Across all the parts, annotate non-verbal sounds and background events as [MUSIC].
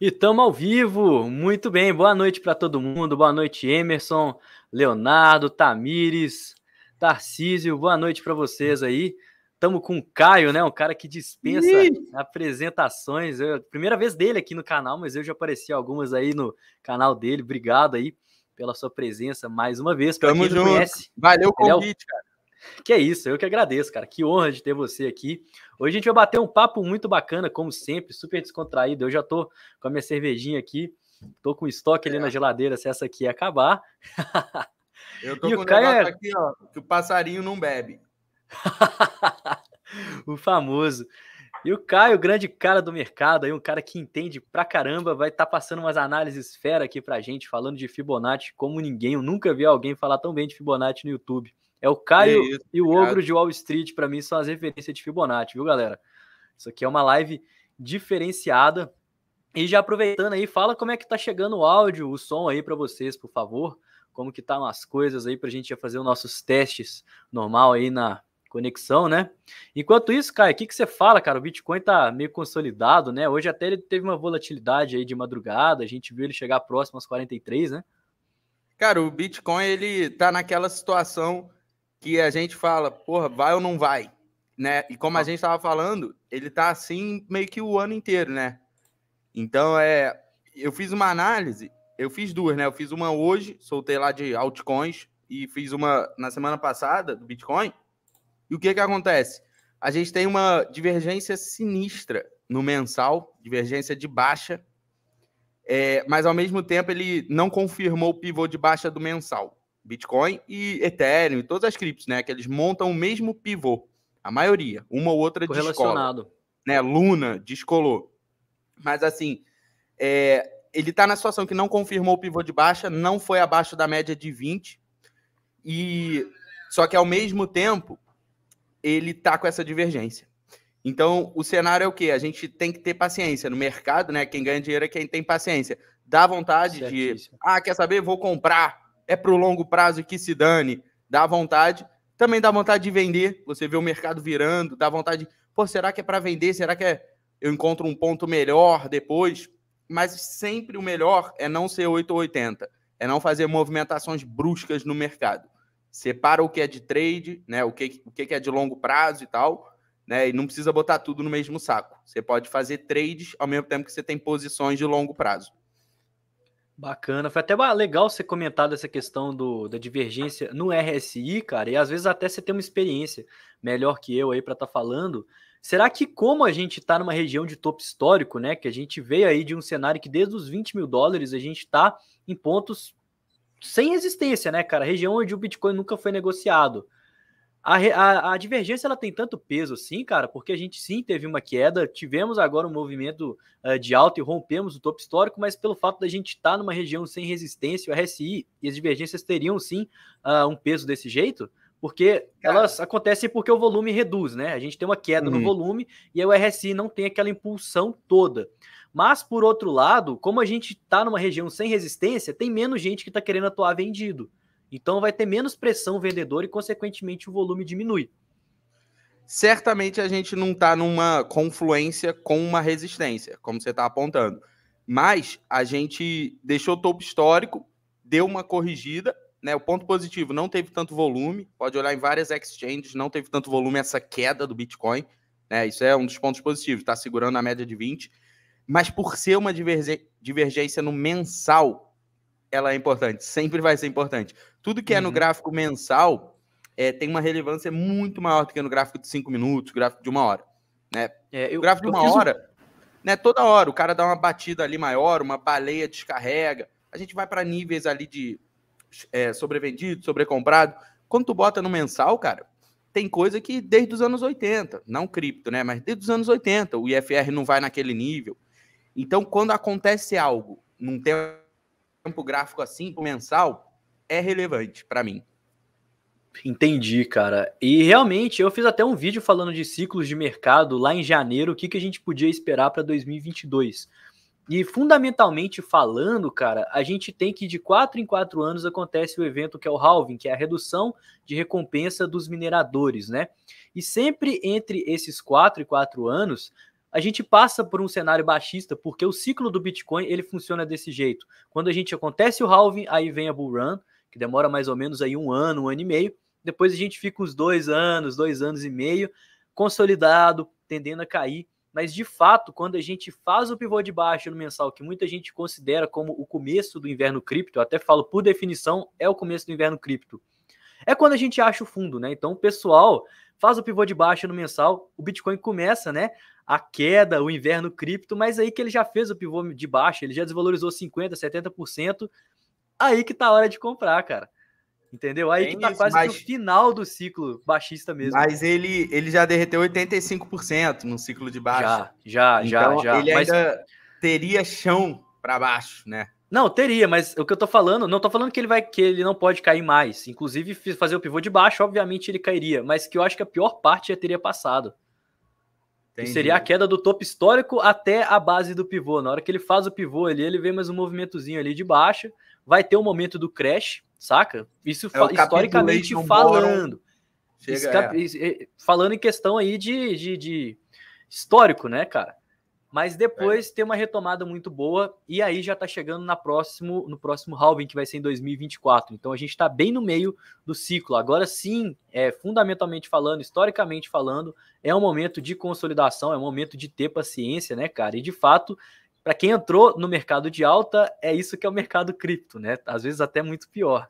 E estamos ao vivo, muito bem, boa noite para todo mundo, boa noite Emerson, Leonardo, Tamires, Tarcísio, boa noite para vocês aí. Estamos com o Caio, né? Um cara que dispensa Ih! apresentações. Eu, primeira vez dele aqui no canal, mas eu já apareci algumas aí no canal dele. Obrigado aí pela sua presença mais uma vez. Para quem não junto. conhece, valeu o convite, é o... cara. Que é isso, eu que agradeço, cara. Que honra de ter você aqui. Hoje a gente vai bater um papo muito bacana, como sempre, super descontraído. Eu já tô com a minha cervejinha aqui, tô com estoque é. ali na é. geladeira se essa aqui acabar. [LAUGHS] Eu tô e com o Caio... É aqui, ó, que o passarinho não bebe. [LAUGHS] o famoso. E o Caio, grande cara do mercado, aí um cara que entende pra caramba, vai estar tá passando umas análises fera aqui pra gente, falando de Fibonacci como ninguém. Eu nunca vi alguém falar tão bem de Fibonacci no YouTube. É o Caio é isso, e o Ogro de Wall Street, para mim, são as referências de Fibonacci, viu, galera? Isso aqui é uma live diferenciada. E já aproveitando aí, fala como é que tá chegando o áudio, o som aí para vocês, por favor. Como que tá as coisas aí para a gente já fazer os nossos testes normal aí na conexão, né? Enquanto isso, Caio, o que, que você fala, cara? O Bitcoin tá meio consolidado, né? Hoje até ele teve uma volatilidade aí de madrugada, a gente viu ele chegar próximo às 43, né? Cara, o Bitcoin ele tá naquela situação que a gente fala, porra, vai ou não vai? Né? E como a ah. gente estava falando, ele tá assim meio que o ano inteiro, né? Então é. Eu fiz uma análise, eu fiz duas, né? Eu fiz uma hoje, soltei lá de altcoins, e fiz uma na semana passada do Bitcoin. E o que, que acontece? A gente tem uma divergência sinistra no mensal, divergência de baixa, é, mas ao mesmo tempo ele não confirmou o pivô de baixa do mensal. Bitcoin e Ethereum, todas as criptos, né? Que eles montam o mesmo pivô. A maioria, uma ou outra Correlacionado. Né? Luna descolou. Mas assim, é, ele está na situação que não confirmou o pivô de baixa, não foi abaixo da média de 20. E só que ao mesmo tempo, ele está com essa divergência. Então, o cenário é o quê? A gente tem que ter paciência no mercado, né? Quem ganha dinheiro é quem tem paciência. Dá vontade Certíssimo. de, ah, quer saber? Vou comprar é para o longo prazo que se dane, dá vontade. Também dá vontade de vender, você vê o mercado virando, dá vontade pô, será que é para vender? Será que é, eu encontro um ponto melhor depois? Mas sempre o melhor é não ser 8 ou 80, é não fazer movimentações bruscas no mercado. Separa o que é de trade, né, o que, o que é de longo prazo e tal, né, e não precisa botar tudo no mesmo saco. Você pode fazer trades ao mesmo tempo que você tem posições de longo prazo. Bacana, foi até legal você comentar dessa questão do, da divergência no RSI, cara, e às vezes até você tem uma experiência melhor que eu aí para estar tá falando. Será que, como a gente está numa região de topo histórico, né, que a gente veio aí de um cenário que desde os 20 mil dólares a gente está em pontos sem resistência, né, cara? Região onde o Bitcoin nunca foi negociado. A, a, a, divergência ela tem tanto peso assim, cara, porque a gente sim teve uma queda, tivemos agora um movimento uh, de alta e rompemos o topo histórico, mas pelo fato da gente estar tá numa região sem resistência, o RSI, e as divergências teriam sim uh, um peso desse jeito, porque cara. elas acontecem porque o volume reduz, né? A gente tem uma queda uhum. no volume e o RSI não tem aquela impulsão toda. Mas, por outro lado, como a gente está numa região sem resistência, tem menos gente que está querendo atuar vendido. Então vai ter menos pressão vendedora e, consequentemente, o volume diminui. Certamente a gente não está numa confluência com uma resistência, como você está apontando. Mas a gente deixou o topo histórico, deu uma corrigida. Né? O ponto positivo não teve tanto volume. Pode olhar em várias exchanges, não teve tanto volume essa queda do Bitcoin. Né? Isso é um dos pontos positivos, está segurando a média de 20. Mas por ser uma divergência no mensal, ela é importante, sempre vai ser importante. Tudo que é no uhum. gráfico mensal é, tem uma relevância muito maior do que no gráfico de cinco minutos, gráfico de uma hora. Né? É, eu, o gráfico de uma hora, um... né, toda hora, o cara dá uma batida ali maior, uma baleia descarrega. A gente vai para níveis ali de é, sobrevendido, sobrecomprado. Quando tu bota no mensal, cara, tem coisa que desde os anos 80, não cripto, né? Mas desde os anos 80, o IFR não vai naquele nível. Então, quando acontece algo num tempo gráfico assim, mensal, é relevante para mim. Entendi, cara. E realmente, eu fiz até um vídeo falando de ciclos de mercado lá em janeiro, o que, que a gente podia esperar para 2022. E fundamentalmente falando, cara, a gente tem que de quatro em quatro anos acontece o evento que é o halving, que é a redução de recompensa dos mineradores, né? E sempre entre esses quatro e quatro anos, a gente passa por um cenário baixista, porque o ciclo do Bitcoin ele funciona desse jeito. Quando a gente acontece o halving, aí vem a bull run, que demora mais ou menos aí um ano, um ano e meio. Depois a gente fica uns dois anos, dois anos e meio, consolidado, tendendo a cair. Mas de fato, quando a gente faz o pivô de baixa no mensal, que muita gente considera como o começo do inverno cripto, até falo por definição, é o começo do inverno cripto. É quando a gente acha o fundo, né? Então, o pessoal faz o pivô de baixa no mensal, o Bitcoin começa, né? A queda, o inverno cripto, mas aí que ele já fez o pivô de baixa, ele já desvalorizou 50%, 70%, aí que tá a hora de comprar, cara. Entendeu? Aí é que tá isso, quase mas... que o final do ciclo baixista mesmo. Mas ele, ele já derreteu 85% no ciclo de baixa. Já, já, então, já, já. Ele mas... ainda teria chão para baixo, né? Não, teria, mas o que eu tô falando, não tô falando que ele vai que ele não pode cair mais. Inclusive, fazer o pivô de baixo, obviamente ele cairia, mas que eu acho que a pior parte já teria passado. Que seria a queda do topo histórico até a base do pivô. Na hora que ele faz o pivô ali, ele vê mais um movimentozinho ali de baixo vai ter um momento do crash, saca? Isso é historicamente falando. Chega, é. é. Falando em questão aí de, de, de, histórico, né, cara? Mas depois é. tem uma retomada muito boa e aí já tá chegando na próximo, no próximo halving, que vai ser em 2024. Então a gente tá bem no meio do ciclo. Agora sim, é, fundamentalmente falando, historicamente falando, é um momento de consolidação, é um momento de ter paciência, né, cara? E de fato para quem entrou no mercado de alta, é isso que é o mercado cripto, né? Às vezes até muito pior.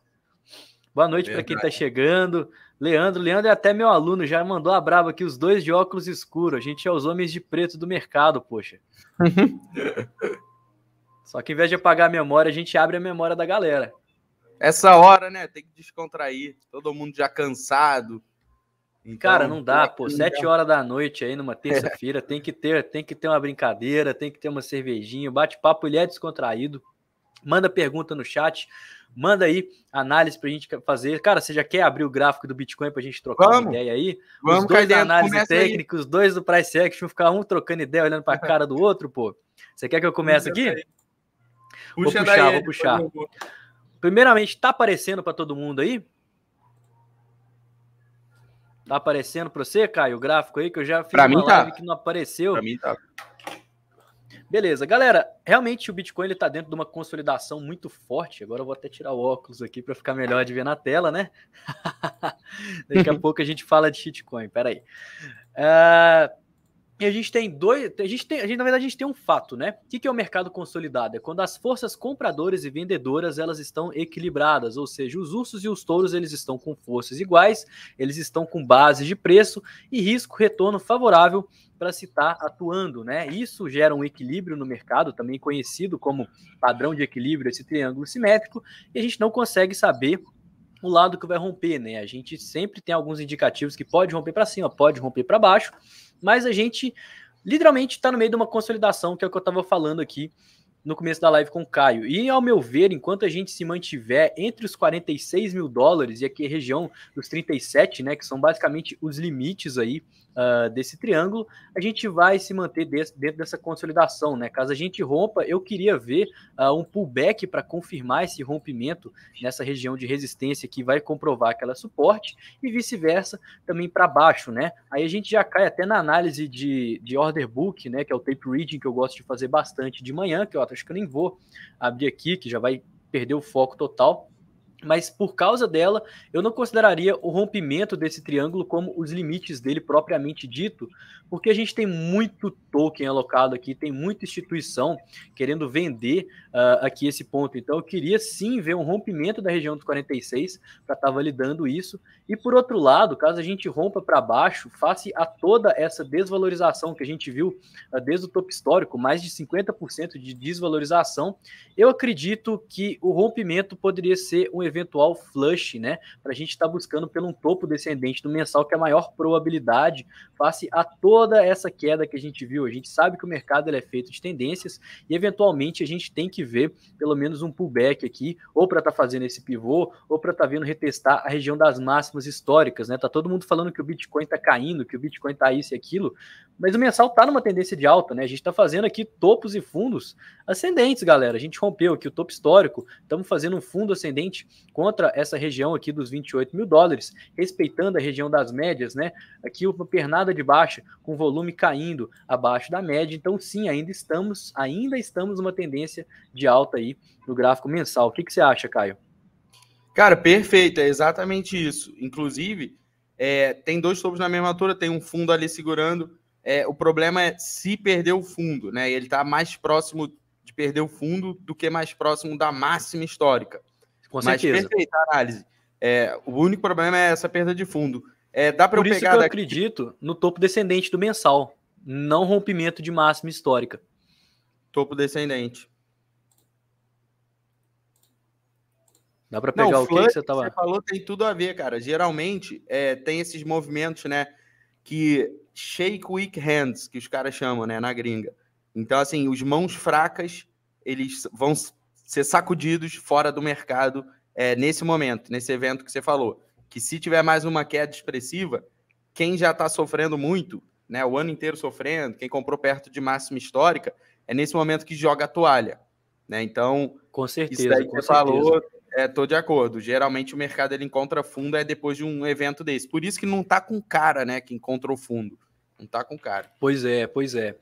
Boa noite para quem está chegando. Leandro, Leandro é até meu aluno, já mandou a brava aqui, os dois de óculos escuros. A gente é os homens de preto do mercado, poxa. Uhum. Só que em vez de apagar a memória, a gente abre a memória da galera. Essa hora, né? Tem que descontrair. Todo mundo já cansado, então, Cara, não dá, é pô. Sete horas da noite aí numa terça-feira, tem que ter, tem que ter uma brincadeira, tem que ter uma cervejinha, bate-papo, ele é descontraído. Manda pergunta no chat, manda aí análise pra gente fazer. Cara, você já quer abrir o gráfico do Bitcoin pra gente trocar vamos, uma ideia aí? Vamos, os dois da análise técnica, aí. os dois do price action, ficar um trocando ideia, olhando pra cara do outro, pô. Você quer que eu comece aqui? Puxa vou puxar, daí, vou puxar. Primeiramente, tá aparecendo para todo mundo aí? Tá aparecendo para você, Caio, o gráfico aí que eu já fiz pra uma mim tá. live tá. que não apareceu. Para mim tá. Beleza, galera, realmente o Bitcoin ele tá dentro de uma consolidação muito forte. Agora eu vou até tirar o óculos aqui para ficar melhor de ver na tela, né? [LAUGHS] Daqui a uhum. pouco a gente fala de shitcoin, peraí. Uh, e a gente tem dois. A gente tem, a gente, na verdade, a gente tem um fato, né? O que, é o mercado consolidado? É quando as forças compradoras e vendedoras elas estão equilibradas, ou seja, os ursos e os touros eles estão com forças iguais, eles estão com bases de preço e risco-retorno favorável para se estar tá atuando, né? Isso gera um equilíbrio no mercado, também conhecido como padrão de equilíbrio, esse triângulo simétrico, e a gente não consegue saber o lado que vai romper, né? A gente sempre tem alguns indicativos que pode romper para cima, pode romper para baixo, mas a gente literalmente está no meio de uma consolidação, que é o que eu estava falando aqui no começo da live com o Caio. E ao meu ver, enquanto a gente se mantiver entre os 46 mil dólares e aqui a região dos 37, né, que são basicamente os limites aí uh, desse triângulo, a gente vai se manter desse, dentro dessa consolidação, né? Caso a gente rompa, eu queria ver uh, um pullback para confirmar esse rompimento nessa região de resistência que vai comprovar aquela suporte e vice-versa também para baixo, né? Aí a gente já cai até na análise de, de order book, né? Que é o tape reading que eu gosto de fazer bastante de manhã, que eu acho que eu nem vou abrir aqui, que já vai perder o foco total mas por causa dela, eu não consideraria o rompimento desse triângulo como os limites dele propriamente dito, porque a gente tem muito token alocado aqui, tem muita instituição querendo vender uh, aqui esse ponto. Então, eu queria sim ver um rompimento da região dos 46 para estar tá validando isso. E por outro lado, caso a gente rompa para baixo, face a toda essa desvalorização que a gente viu uh, desde o topo histórico, mais de 50% de desvalorização, eu acredito que o rompimento poderia ser um eventual flush, né? Para a gente estar tá buscando pelo um topo descendente do mensal, que é a maior probabilidade face a toda essa queda que a gente viu. A gente sabe que o mercado é feito de tendências e, eventualmente, a gente tem que ver pelo menos um pullback aqui, ou para estar tá fazendo esse pivô, ou para estar tá vendo retestar a região das máximas históricas, né? Tá todo mundo falando que o Bitcoin tá caindo, que o Bitcoin tá isso e aquilo, mas o mensal tá numa tendência de alta, né? A gente tá fazendo aqui topos e fundos ascendentes, galera. A gente rompeu aqui o topo histórico, estamos fazendo um fundo ascendente contra essa região aqui dos 28 mil dólares, respeitando a região das médias, né? Aqui uma pernada de baixa, com volume caindo abaixo da média. Então, sim, ainda estamos, ainda estamos numa tendência de alta aí no gráfico mensal. O que, que você acha, Caio? Cara, perfeito, é exatamente isso. Inclusive, é, tem dois topos na mesma altura, tem um fundo ali segurando. É, o problema é se perder o fundo, né? Ele está mais próximo de perder o fundo do que mais próximo da máxima histórica. Com Mas certeza. perfeita análise. É, o único problema é essa perda de fundo. É, dá para eu isso que eu daqui... acredito no topo descendente do mensal, não rompimento de máxima histórica. Topo descendente. Dá para pegar não, o que, você tava. você falou tem tudo a ver, cara. Geralmente é, tem esses movimentos, né? Que shake weak hands, que os caras chamam, né? Na gringa. Então, assim, os mãos fracas, eles vão ser sacudidos fora do mercado é, nesse momento, nesse evento que você falou. Que se tiver mais uma queda expressiva, quem já está sofrendo muito, né, o ano inteiro sofrendo, quem comprou perto de máxima histórica, é nesse momento que joga a toalha. Né? Então, com certeza, isso daí que você falou, estou é, de acordo. Geralmente o mercado ele encontra fundo é depois de um evento desse. Por isso que não está com cara, né? Que encontrou fundo. Não está com cara. Pois é, pois é.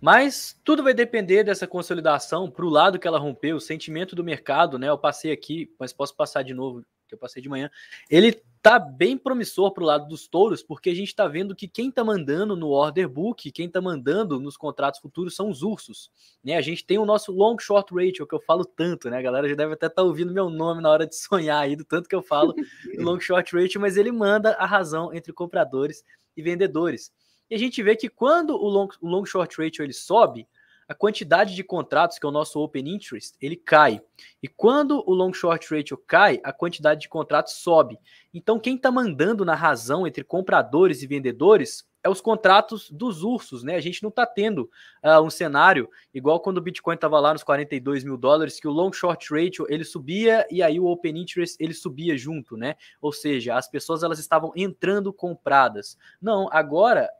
Mas tudo vai depender dessa consolidação para o lado que ela rompeu, o sentimento do mercado, né? Eu passei aqui, mas posso passar de novo, que eu passei de manhã. Ele tá bem promissor para o lado dos touros, porque a gente está vendo que quem está mandando no order book, quem está mandando nos contratos futuros são os ursos. Né? A gente tem o nosso long short ratio, que eu falo tanto, né? A galera já deve até estar tá ouvindo meu nome na hora de [LAUGHS] sonhar aí, do tanto que eu falo long short ratio, mas ele manda a razão entre compradores e vendedores. E a gente vê que quando o long, o long short ratio ele sobe, a quantidade de contratos, que é o nosso open interest, ele cai. E quando o long short ratio cai, a quantidade de contratos sobe. Então, quem está mandando na razão entre compradores e vendedores é os contratos dos ursos, né? A gente não está tendo uh, um cenário igual quando o Bitcoin estava lá nos 42 mil dólares, que o long short ratio ele subia e aí o open interest ele subia junto, né? Ou seja, as pessoas elas estavam entrando compradas. Não, agora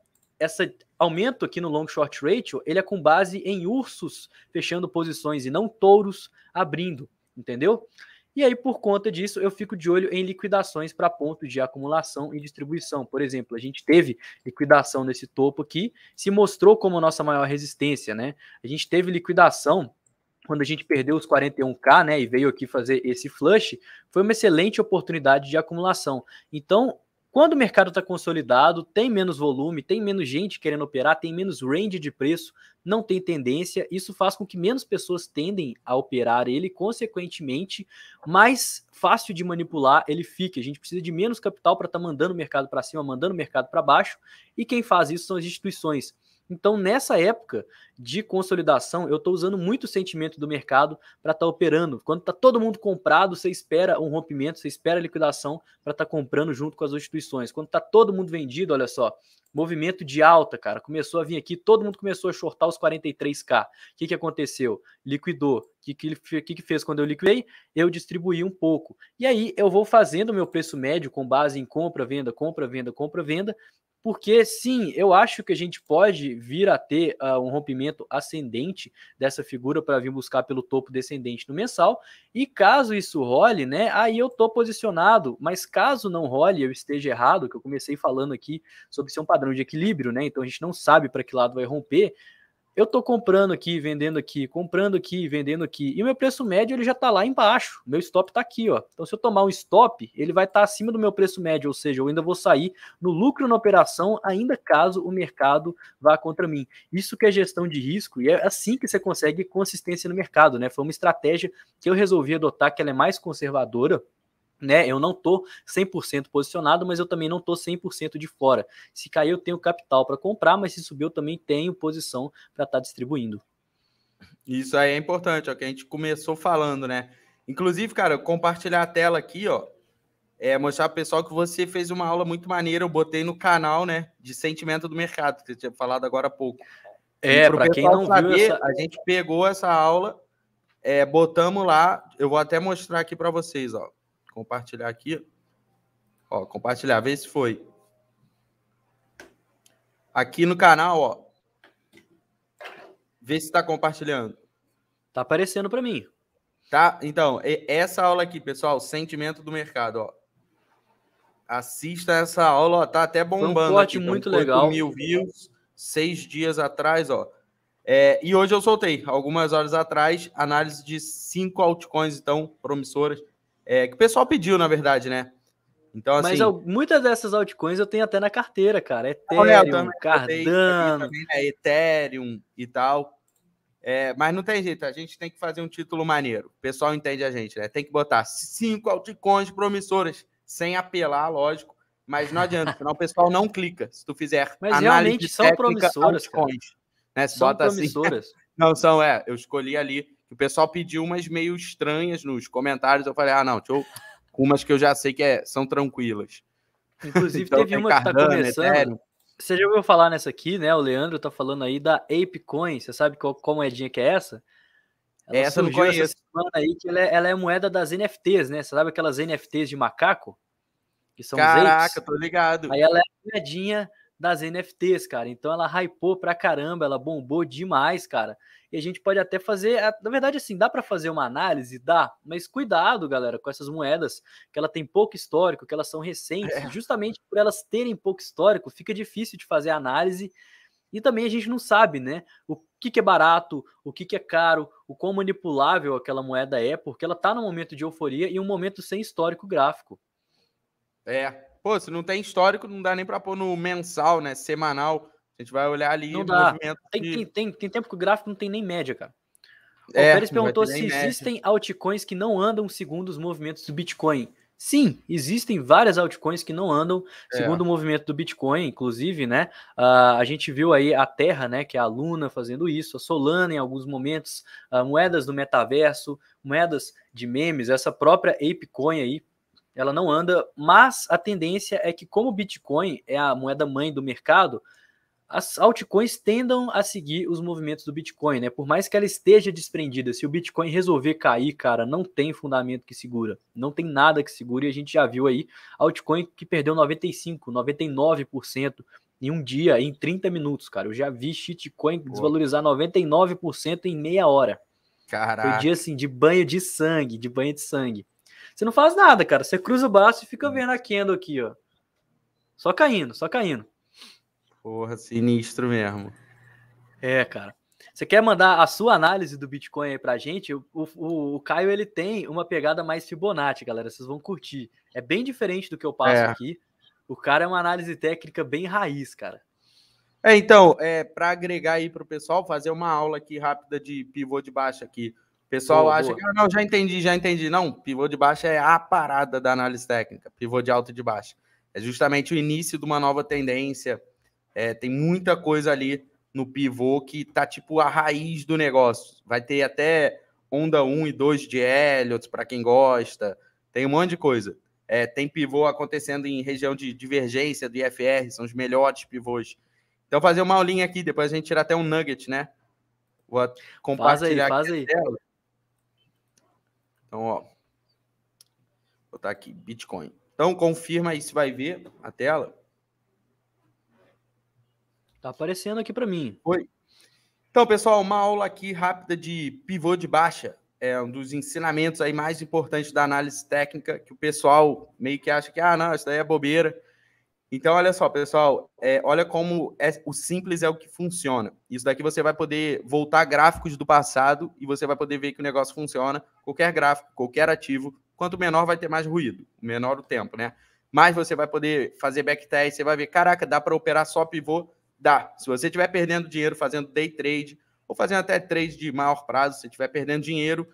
esse aumento aqui no long short ratio, ele é com base em ursos fechando posições e não touros abrindo, entendeu? E aí, por conta disso, eu fico de olho em liquidações para pontos de acumulação e distribuição. Por exemplo, a gente teve liquidação nesse topo aqui, se mostrou como a nossa maior resistência, né? A gente teve liquidação quando a gente perdeu os 41k, né, e veio aqui fazer esse flush, foi uma excelente oportunidade de acumulação. Então, quando o mercado está consolidado, tem menos volume, tem menos gente querendo operar, tem menos range de preço, não tem tendência. Isso faz com que menos pessoas tendem a operar ele, consequentemente, mais fácil de manipular ele fica. A gente precisa de menos capital para estar tá mandando o mercado para cima, mandando o mercado para baixo. E quem faz isso são as instituições. Então, nessa época de consolidação, eu estou usando muito o sentimento do mercado para estar tá operando. Quando está todo mundo comprado, você espera um rompimento, você espera a liquidação para estar tá comprando junto com as instituições. Quando está todo mundo vendido, olha só, movimento de alta, cara, começou a vir aqui, todo mundo começou a shortar os 43k. O que, que aconteceu? Liquidou. O que, que, que, que fez quando eu liquidei? Eu distribuí um pouco. E aí eu vou fazendo o meu preço médio com base em compra, venda, compra, venda, compra, venda, porque sim, eu acho que a gente pode vir a ter uh, um rompimento ascendente dessa figura para vir buscar pelo topo descendente no mensal. E caso isso role, né, aí eu tô posicionado, mas caso não role, eu esteja errado, que eu comecei falando aqui sobre ser um padrão de equilíbrio, né? Então a gente não sabe para que lado vai romper eu estou comprando aqui, vendendo aqui, comprando aqui, vendendo aqui, e o meu preço médio ele já está lá embaixo. Meu stop está aqui, ó. Então, se eu tomar um stop, ele vai estar tá acima do meu preço médio, ou seja, eu ainda vou sair no lucro na operação, ainda caso o mercado vá contra mim. Isso que é gestão de risco, e é assim que você consegue consistência no mercado, né? Foi uma estratégia que eu resolvi adotar, que ela é mais conservadora, né? Eu não tô 100% posicionado, mas eu também não tô 100% de fora. Se cair, eu tenho capital para comprar, mas se subir, eu também tenho posição para estar tá distribuindo. Isso aí é importante, ó, é que a gente começou falando, né? Inclusive, cara, compartilhar a tela aqui, ó, é mostrar pro pessoal que você fez uma aula muito maneira, eu botei no canal, né, de sentimento do mercado, que você tinha falado agora há pouco. É, para quem não saber, viu essa... a gente pegou essa aula, é, botamos lá, eu vou até mostrar aqui para vocês, ó compartilhar aqui. Ó, compartilhar, ver se foi. Aqui no canal, ó. Vê se está compartilhando. Tá aparecendo para mim. Tá? Então, essa aula aqui, pessoal, sentimento do mercado, ó. Assista essa aula, ó, tá até bombando. um corte aqui, tá? muito legal. mil views, seis dias atrás, ó. É, e hoje eu soltei, algumas horas atrás, análise de cinco altcoins, então, promissoras. É, que o pessoal pediu, na verdade, né? Então, assim, Mas muitas dessas altcoins eu tenho até na carteira, cara. Ethereum, é, Cardano. Também, né? Ethereum e tal. É, mas não tem jeito, a gente tem que fazer um título maneiro. O pessoal entende a gente, né? Tem que botar cinco altcoins promissoras, sem apelar, lógico. Mas não adianta, senão o pessoal não clica. Se tu fizer. Mas realmente são promissoras. Altcoins, né? são Bota assim, promissoras. Assim, [LAUGHS] não são, é. Eu escolhi ali o pessoal pediu umas meio estranhas nos comentários. Eu falei, ah, não, deixa eu. Umas que eu já sei que é, são tranquilas. Inclusive, [LAUGHS] então, teve uma Cardano, que tá começando. Ethereum. Você já ouviu falar nessa aqui, né? O Leandro tá falando aí da ApeCoin. Você sabe qual, qual moedinha que é essa? Ela essa eu não conheço. Essa semana aí que ela é, ela é, moeda das NFTs, né? Você sabe aquelas NFTs de macaco? Que são Caraca, os apes? tô ligado. Aí ela é a moedinha das NFTs, cara. Então ela hypou pra caramba, ela bombou demais, cara. E a gente pode até fazer, na verdade assim, dá para fazer uma análise, dá, mas cuidado, galera, com essas moedas, que ela tem pouco histórico, que elas são recentes, é. justamente por elas terem pouco histórico, fica difícil de fazer análise. E também a gente não sabe, né? O que, que é barato, o que, que é caro, o quão manipulável aquela moeda é, porque ela tá num momento de euforia e um momento sem histórico gráfico. É, Pô, se não tem histórico, não dá nem para pôr no mensal, né? Semanal. A gente vai olhar ali não dá. Tem, tem, tem, tem, tempo que o gráfico não tem nem média, cara. É, o Pérez perguntou se média. existem altcoins que não andam segundo os movimentos do Bitcoin. Sim, existem várias altcoins que não andam é. segundo é. o movimento do Bitcoin, inclusive, né? Uh, a gente viu aí a Terra, né? Que é a Luna fazendo isso, a Solana em alguns momentos, uh, moedas do metaverso, moedas de memes, essa própria ApeCoin aí, ela não anda, mas a tendência é que, como o Bitcoin é a moeda mãe do mercado, as altcoins tendam a seguir os movimentos do Bitcoin, né? Por mais que ela esteja desprendida, se o Bitcoin resolver cair, cara, não tem fundamento que segura, não tem nada que segure, e a gente já viu aí altcoin que perdeu 95, 99% em um dia, em 30 minutos, cara. Eu já vi shitcoin Pô. desvalorizar 99% em meia hora. Caraca. Foi um dia assim de banho de sangue, de banho de sangue. Você não faz nada, cara. Você cruza o braço e fica hum. vendo a Kendall aqui, ó. Só caindo, só caindo. Porra, sinistro mesmo. É, cara. Você quer mandar a sua análise do Bitcoin aí pra gente? O, o, o, Caio ele tem uma pegada mais Fibonacci, galera. Vocês vão curtir. É bem diferente do que eu passo é. aqui. O cara é uma análise técnica bem raiz, cara. É, então, é, para agregar aí para o pessoal, fazer uma aula aqui rápida de pivô de baixo aqui pessoal boa, acha boa. que ah, não, já entendi, já entendi. Não, pivô de baixa é a parada da análise técnica, pivô de alto e de baixo É justamente o início de uma nova tendência. É, tem muita coisa ali no pivô que tá tipo a raiz do negócio. Vai ter até onda 1 e 2 de Elliott para quem gosta. Tem um monte de coisa. É, tem pivô acontecendo em região de divergência do IFR, são os melhores pivôs. Então, fazer uma aulinha aqui, depois a gente tira até um nugget, né? Vou compartilhar faz faz aí. Tela. Então, ó. Vou botar aqui, Bitcoin. Então, confirma aí se vai ver a tela. Tá aparecendo aqui para mim. Oi. Então, pessoal, uma aula aqui rápida de pivô de baixa. É um dos ensinamentos aí mais importantes da análise técnica que o pessoal meio que acha que, ah, não, isso daí é bobeira. Então, olha só, pessoal, é, olha como é, o simples é o que funciona. Isso daqui você vai poder voltar gráficos do passado e você vai poder ver que o negócio funciona. Qualquer gráfico, qualquer ativo, quanto menor vai ter mais ruído, menor o tempo, né? Mas você vai poder fazer backtest, você vai ver, caraca, dá para operar só pivô? Dá. Se você estiver perdendo dinheiro fazendo day trade ou fazendo até trade de maior prazo, se estiver perdendo dinheiro,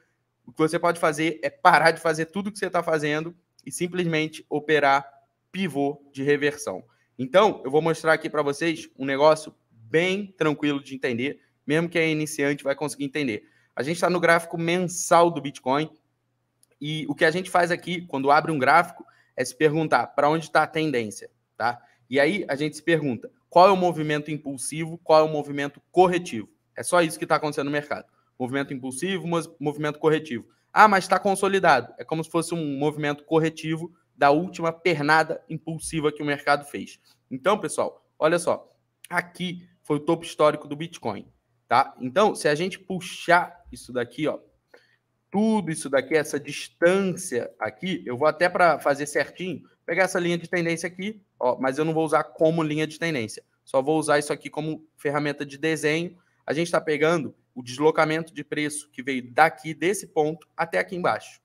o que você pode fazer é parar de fazer tudo que você está fazendo e simplesmente operar pivô de reversão. Então, eu vou mostrar aqui para vocês um negócio bem tranquilo de entender, mesmo que é iniciante vai conseguir entender. A gente está no gráfico mensal do Bitcoin e o que a gente faz aqui, quando abre um gráfico, é se perguntar para onde está a tendência, tá? E aí a gente se pergunta qual é o movimento impulsivo, qual é o movimento corretivo. É só isso que está acontecendo no mercado. Movimento impulsivo, movimento corretivo. Ah, mas está consolidado. É como se fosse um movimento corretivo da última pernada impulsiva que o mercado fez. Então, pessoal, olha só, aqui foi o topo histórico do Bitcoin, tá? Então, se a gente puxar isso daqui, ó, tudo isso daqui, essa distância aqui, eu vou até para fazer certinho, pegar essa linha de tendência aqui, ó, mas eu não vou usar como linha de tendência, só vou usar isso aqui como ferramenta de desenho. A gente está pegando o deslocamento de preço que veio daqui desse ponto até aqui embaixo,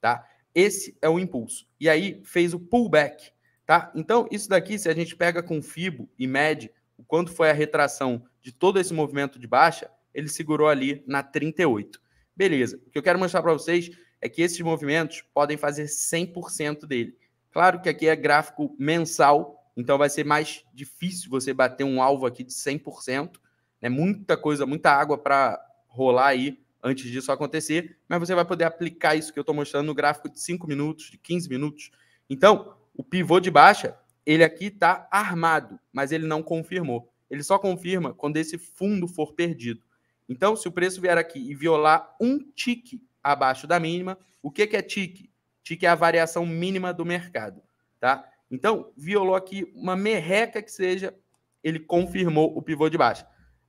tá? Esse é o impulso. E aí fez o pullback, tá? Então, isso daqui, se a gente pega com FIBO e mede o quanto foi a retração de todo esse movimento de baixa, ele segurou ali na 38. Beleza. O que eu quero mostrar para vocês é que esses movimentos podem fazer 100% dele. Claro que aqui é gráfico mensal, então vai ser mais difícil você bater um alvo aqui de 100%, né? Muita coisa, muita água para rolar aí antes disso acontecer, mas você vai poder aplicar isso que eu estou mostrando no gráfico de 5 minutos, de 15 minutos. Então, o pivô de baixa, ele aqui está armado, mas ele não confirmou. Ele só confirma quando esse fundo for perdido. Então, se o preço vier aqui e violar um tique abaixo da mínima, o que, que é tique? Tique é a variação mínima do mercado, tá? Então, violou aqui uma merreca que seja, ele confirmou o pivô de baixa.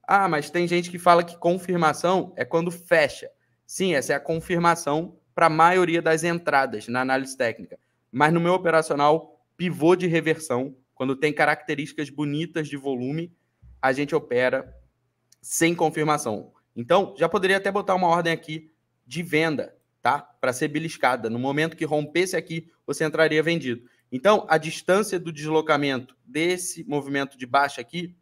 Ah, mas tem gente que fala que confirmação é quando fecha. Sim, essa é a confirmação para a maioria das entradas na análise técnica. Mas no meu operacional, pivô de reversão, quando tem características bonitas de volume, a gente opera sem confirmação. Então, já poderia até botar uma ordem aqui de venda, tá? Para ser beliscada. No momento que rompesse aqui, você entraria vendido. Então, a distância do deslocamento desse movimento de baixa aqui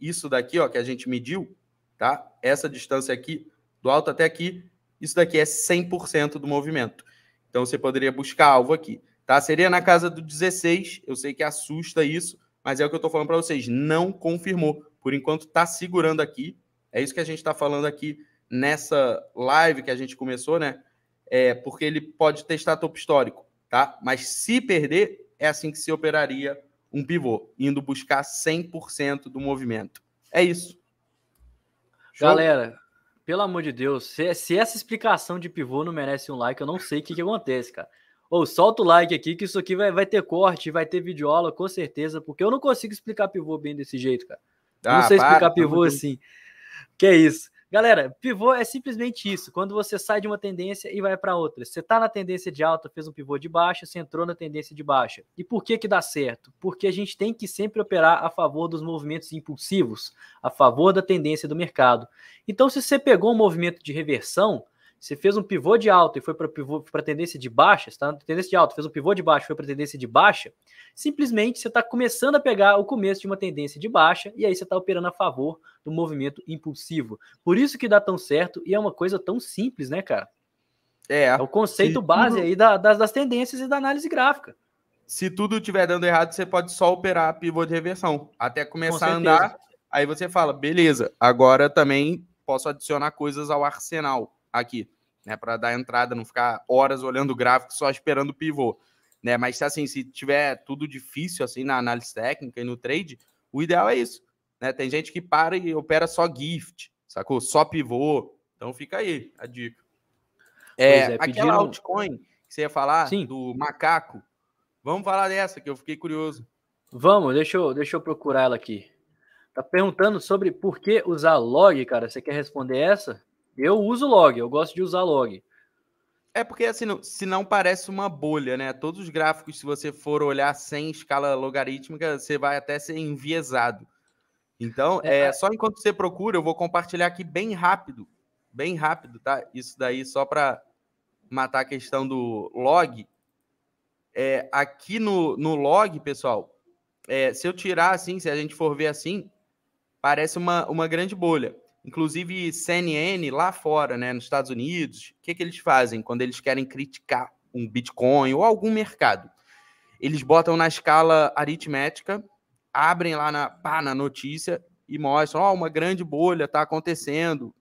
isso daqui, ó, que a gente mediu, tá? Essa distância aqui, do alto até aqui, isso daqui é 100% do movimento. Então você poderia buscar alvo aqui, tá? Seria na casa do 16, eu sei que assusta isso, mas é o que eu estou falando para vocês, não confirmou. Por enquanto está segurando aqui, é isso que a gente está falando aqui nessa live que a gente começou, né? É porque ele pode testar topo histórico, tá? Mas se perder, é assim que se operaria um pivô, indo buscar 100% do movimento. É isso. Show? Galera, pelo amor de Deus, se, se, essa explicação de pivô não merece um like, eu não sei o que, que acontece, cara. Ou solta o like aqui, que isso aqui vai, vai ter corte, vai ter videoaula, com certeza, porque eu não consigo explicar pivô bem desse jeito, cara. Ah, não sei explicar pivô assim. Que é isso. Galera, pivô é simplesmente isso. Quando você sai de uma tendência e vai para outra. Você está na tendência de alta, fez um pivô de baixa, você entrou na tendência de baixa. E por que que dá certo? Porque a gente tem que sempre operar a favor dos movimentos impulsivos, a favor da tendência do mercado. Então, se você pegou um movimento de reversão, você fez um pivô de alta e foi para tendência de baixa, está na tendência de alta, fez um pivô de baixa, foi para tendência de baixa, simplesmente você está começando a pegar o começo de uma tendência de baixa e aí você está operando a favor do movimento impulsivo. Por isso que dá tão certo e é uma coisa tão simples, né, cara? É. É o conceito base aí da, das, das tendências e da análise gráfica. Se tudo estiver dando errado, você pode só operar pivô de reversão até começar a andar. Aí você fala, beleza, agora também posso adicionar coisas ao arsenal aqui, né? Para dar entrada, não ficar horas olhando o gráfico só esperando o pivô, né? Mas assim, se tiver tudo difícil assim na análise técnica e no trade, o ideal é isso, né? Tem gente que para e opera só gift, sacou? Só pivô. Então fica aí a dica. É, é pediram... aquela altcoin que você ia falar Sim. do macaco. Vamos falar dessa que eu fiquei curioso. Vamos, deixa eu, deixa eu procurar ela aqui. Tá perguntando sobre por que usar log, cara. Você quer responder essa? Eu uso log, eu gosto de usar log. É porque assim, se não parece uma bolha, né? Todos os gráficos, se você for olhar sem escala logarítmica, você vai até ser enviesado. Então, é, é só enquanto você procura, eu vou compartilhar aqui bem rápido, bem rápido, tá? Isso daí só para matar a questão do log. É, aqui no, no log, pessoal, é, se eu tirar assim, se a gente for ver assim, parece uma, uma grande bolha. Inclusive, CNN lá fora, né, nos Estados Unidos, o que, que eles fazem quando eles querem criticar um Bitcoin ou algum mercado? Eles botam na escala aritmética, abrem lá na, pá, na notícia e mostram: ó, oh, uma grande bolha está acontecendo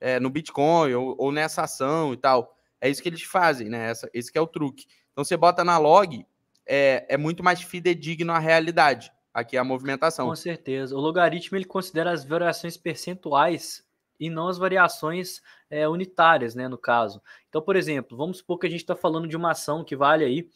é, no Bitcoin ou, ou, nessa ação e tal. É isso que eles fazem, né? Essa, esse que é o truque. Então, você bota na log, é, é muito mais fidedigno à realidade aqui é a movimentação. Com certeza. O logaritmo ele considera as variações percentuais e não as variações é, unitárias, né, no caso. Então, por exemplo, vamos supor que a gente está falando de uma ação que vale aí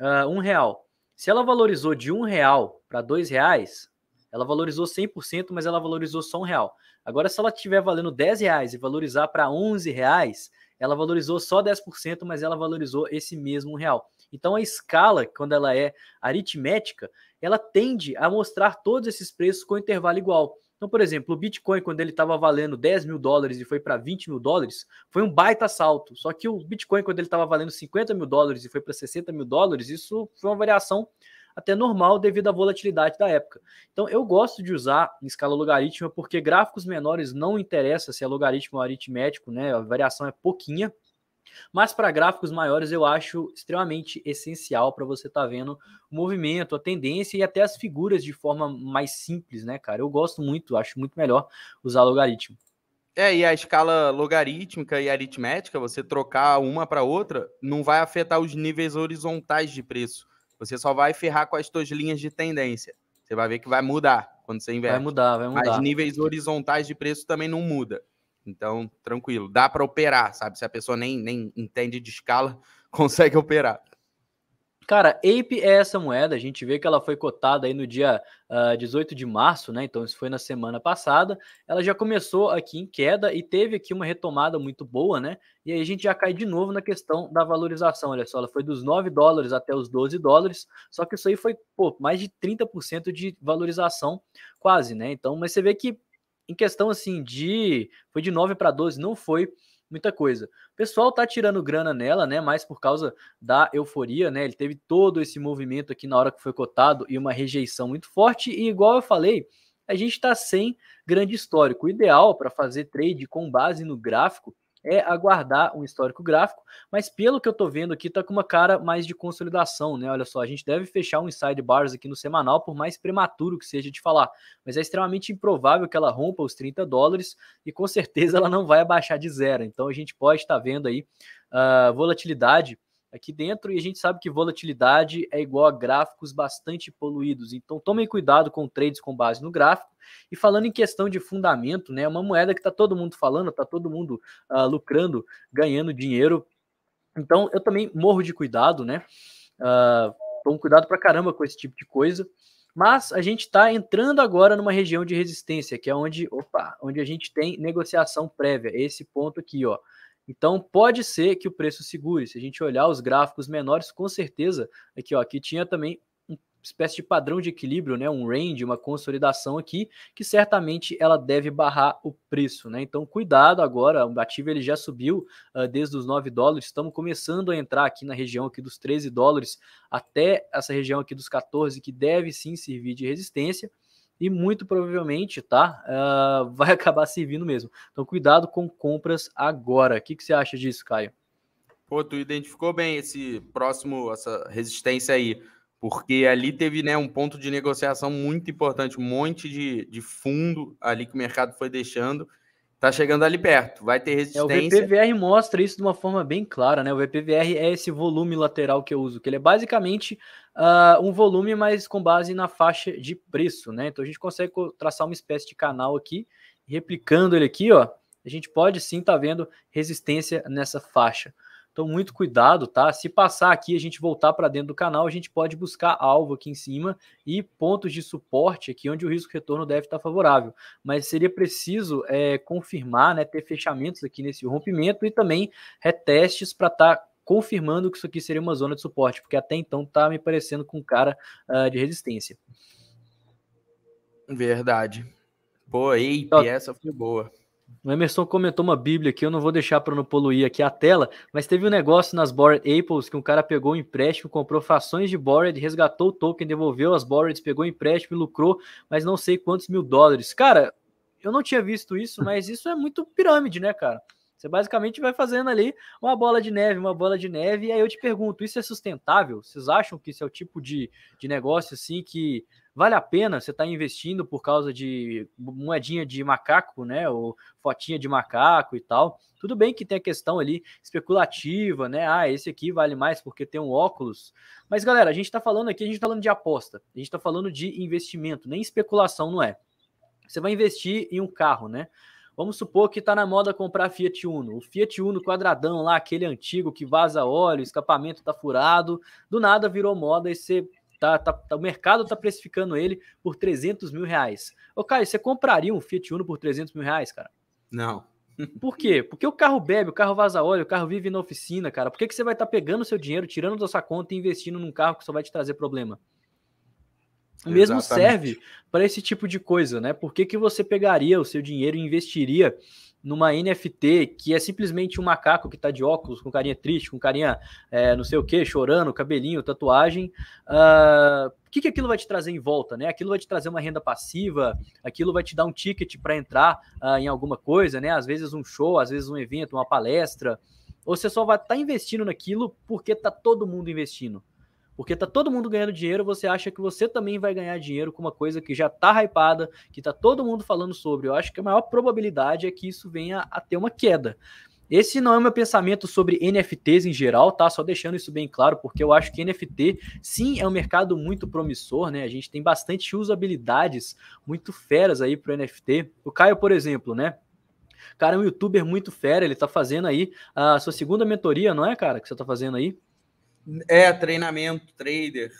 uh, um real. Se ela valorizou de um real para dois reais, ela valorizou 100%, mas ela valorizou só um real. Agora, se ela estiver valendo 10 reais e valorizar para 11 reais, ela valorizou só 10%, mas ela valorizou esse mesmo real. Então a escala, quando ela é aritmética, ela tende a mostrar todos esses preços com intervalo igual. Então, por exemplo, o Bitcoin, quando ele estava valendo 10 mil dólares e foi para 20 mil dólares, foi um baita salto. Só que o Bitcoin, quando ele estava valendo 50 mil dólares e foi para 60 mil dólares, isso foi uma variação até normal devido à volatilidade da época. Então, eu gosto de usar em escala logarítmica porque gráficos menores não interessa se é logaritmo ou aritmético, né? A variação é pouquinha. Mas para gráficos maiores eu acho extremamente essencial para você estar tá vendo o movimento, a tendência e até as figuras de forma mais simples, né, cara? Eu gosto muito, acho muito melhor usar logaritmo. É, e a escala logarítmica e aritmética, você trocar uma para outra, não vai afetar os níveis horizontais de preço. Você só vai ferrar com as suas linhas de tendência. Você vai ver que vai mudar quando você inverte. Vai mudar, vai mudar. Mas níveis horizontais de preço também não muda. Então, tranquilo. Dá para operar, sabe? Se a pessoa nem, nem entende de escala, [LAUGHS] consegue operar. Cara, Ape é essa moeda, a gente vê que ela foi cotada aí no dia uh, ah, 18 de março, né? Então isso foi na semana passada. Ela já começou aqui em queda e teve aqui uma retomada muito boa, né? E aí a gente já cai de novo na questão da valorização. Olha só, ela foi dos 9 dólares até os 12 dólares, só que isso aí foi pô, mais de 30% de valorização, quase, né? Então, mas você vê que em questão assim de foi de 9 para 12, não foi muita coisa. O pessoal tá tirando grana nela, né, mais por causa da euforia, né? Ele teve todo esse movimento aqui na hora que foi cotado e uma rejeição muito forte e igual eu falei, a gente está sem grande histórico. O ideal para fazer trade com base no gráfico é aguardar um histórico gráfico, mas pelo que eu tô vendo aqui, tá com uma cara mais de consolidação, né? Olha só, a gente deve fechar um inside bars aqui no semanal, por mais prematuro que seja de falar, mas é extremamente improvável que ela rompa os 30 dólares e com certeza [LAUGHS] ela não vai abaixar de zero. Então a gente pode estar tá vendo aí uh, volatilidade aqui dentro e a gente sabe que volatilidade é igual a gráficos bastante poluídos. Então tomem cuidado com trades com base no gráfico. E falando em questão de fundamento, né, é uma moeda que está todo mundo falando, está todo mundo uh, lucrando, ganhando dinheiro. Então eu também morro de cuidado, né? Uh, tomo cuidado para caramba com esse tipo de coisa. Mas a gente está entrando agora numa região de resistência, que é onde, opa, onde a gente tem negociação prévia. Esse ponto aqui, ó, então pode ser que o preço segure. Se a gente olhar os gráficos menores, com certeza aqui ó, aqui tinha também uma espécie de padrão de equilíbrio, né, um range, uma consolidação aqui, que certamente ela deve barrar o preço, né? Então cuidado agora, o ativo ele já subiu uh, desde os 9 dólares, estamos começando a entrar aqui na região aqui dos 13 dólares até essa região aqui dos 14 que deve sim servir de resistência e muito provavelmente, tá? Uh, [LAUGHS] vai acabar servindo mesmo. Então, cuidado com compras agora. O que, que você acha disso, Caio? Pô, tu identificou bem esse próximo, essa resistência aí, porque ali teve né, um ponto de negociação muito importante, um monte de, de fundo ali que o mercado foi deixando Tá chegando ali perto, vai ter resistência. É, o VPVR mostra isso de uma forma bem clara, né? O VPVR é esse volume lateral que eu uso, que ele é basicamente uh, um volume, mas com base na faixa de preço, né? Então a gente consegue traçar uma espécie de canal aqui, replicando ele aqui, ó. A gente pode sim estar tá vendo resistência nessa faixa. Então, muito cuidado, tá? Se passar aqui, a gente voltar para dentro do canal, a gente pode buscar alvo aqui em cima e pontos de suporte aqui, onde o risco-retorno deve estar favorável. Mas seria preciso é, confirmar, né, ter fechamentos aqui nesse rompimento e também retestes para estar tá confirmando que isso aqui seria uma zona de suporte, porque até então tá me parecendo com cara uh, de resistência. Verdade. Boa, e então essa foi boa. O Emerson comentou uma bíblia aqui, eu não vou deixar para não poluir aqui a tela, mas teve um negócio nas Bored Apples que um cara pegou um empréstimo, comprou fações de Bored, resgatou o token, devolveu as Boreds, pegou um empréstimo e lucrou, mas não sei quantos mil dólares. Cara, eu não tinha visto isso, mas isso é muito pirâmide, né, cara? Você basicamente vai fazendo ali uma bola de neve, uma bola de neve, e aí eu te pergunto, isso é sustentável? Vocês acham que isso é o tipo de, de negócio assim que vale a pena você estar tá investindo por causa de moedinha de macaco, né? Ou fotinha de macaco e tal. Tudo bem que tem a questão ali especulativa, né? Ah, esse aqui vale mais porque tem um óculos. Mas, galera, a gente está falando aqui, a gente está falando de aposta, a gente está falando de investimento, nem especulação, não é? Você vai investir em um carro, né? Vamos supor que está na moda comprar Fiat Uno. O Fiat Uno quadradão lá, aquele antigo que vaza óleo, escapamento está furado. Do nada virou moda e você tá, tá, tá o mercado está precificando ele por 300 mil reais. Ô Caio, você compraria um Fiat Uno por 300 mil reais, cara? Não. Por quê? Porque o carro bebe, o carro vaza óleo, o carro vive na oficina, cara. Por que, que você vai estar tá pegando o seu dinheiro, tirando da sua conta e investindo num carro que só vai te trazer problema? mesmo serve para esse tipo de coisa, né? Por que, que você pegaria o seu dinheiro e investiria numa NFT que é simplesmente um macaco que está de óculos, com carinha triste, com carinha é, não sei o que, chorando, cabelinho, tatuagem. Ah, o que, que aquilo vai te trazer em volta, né? Aquilo vai te trazer uma renda passiva, aquilo vai te dar um ticket para entrar uh, em alguma coisa, né? Às vezes um show, às vezes um evento, uma palestra. Ou você só vai estar tá investindo naquilo porque está todo mundo investindo. Porque tá todo mundo ganhando dinheiro, você acha que você também vai ganhar dinheiro com uma coisa que já tá hypada, que tá todo mundo falando sobre. Eu acho que a maior probabilidade é que isso venha a ter uma queda. Esse não é o meu pensamento sobre NFTs em geral, tá? Só deixando isso bem claro, porque eu acho que NFT sim é um mercado muito promissor, né? A gente tem bastante usabilidades muito feras aí pro NFT. O Caio, por exemplo, né? O cara é um youtuber muito fera, ele tá fazendo aí a sua segunda mentoria, não é, cara, que você tá fazendo aí? É, treinamento, trader.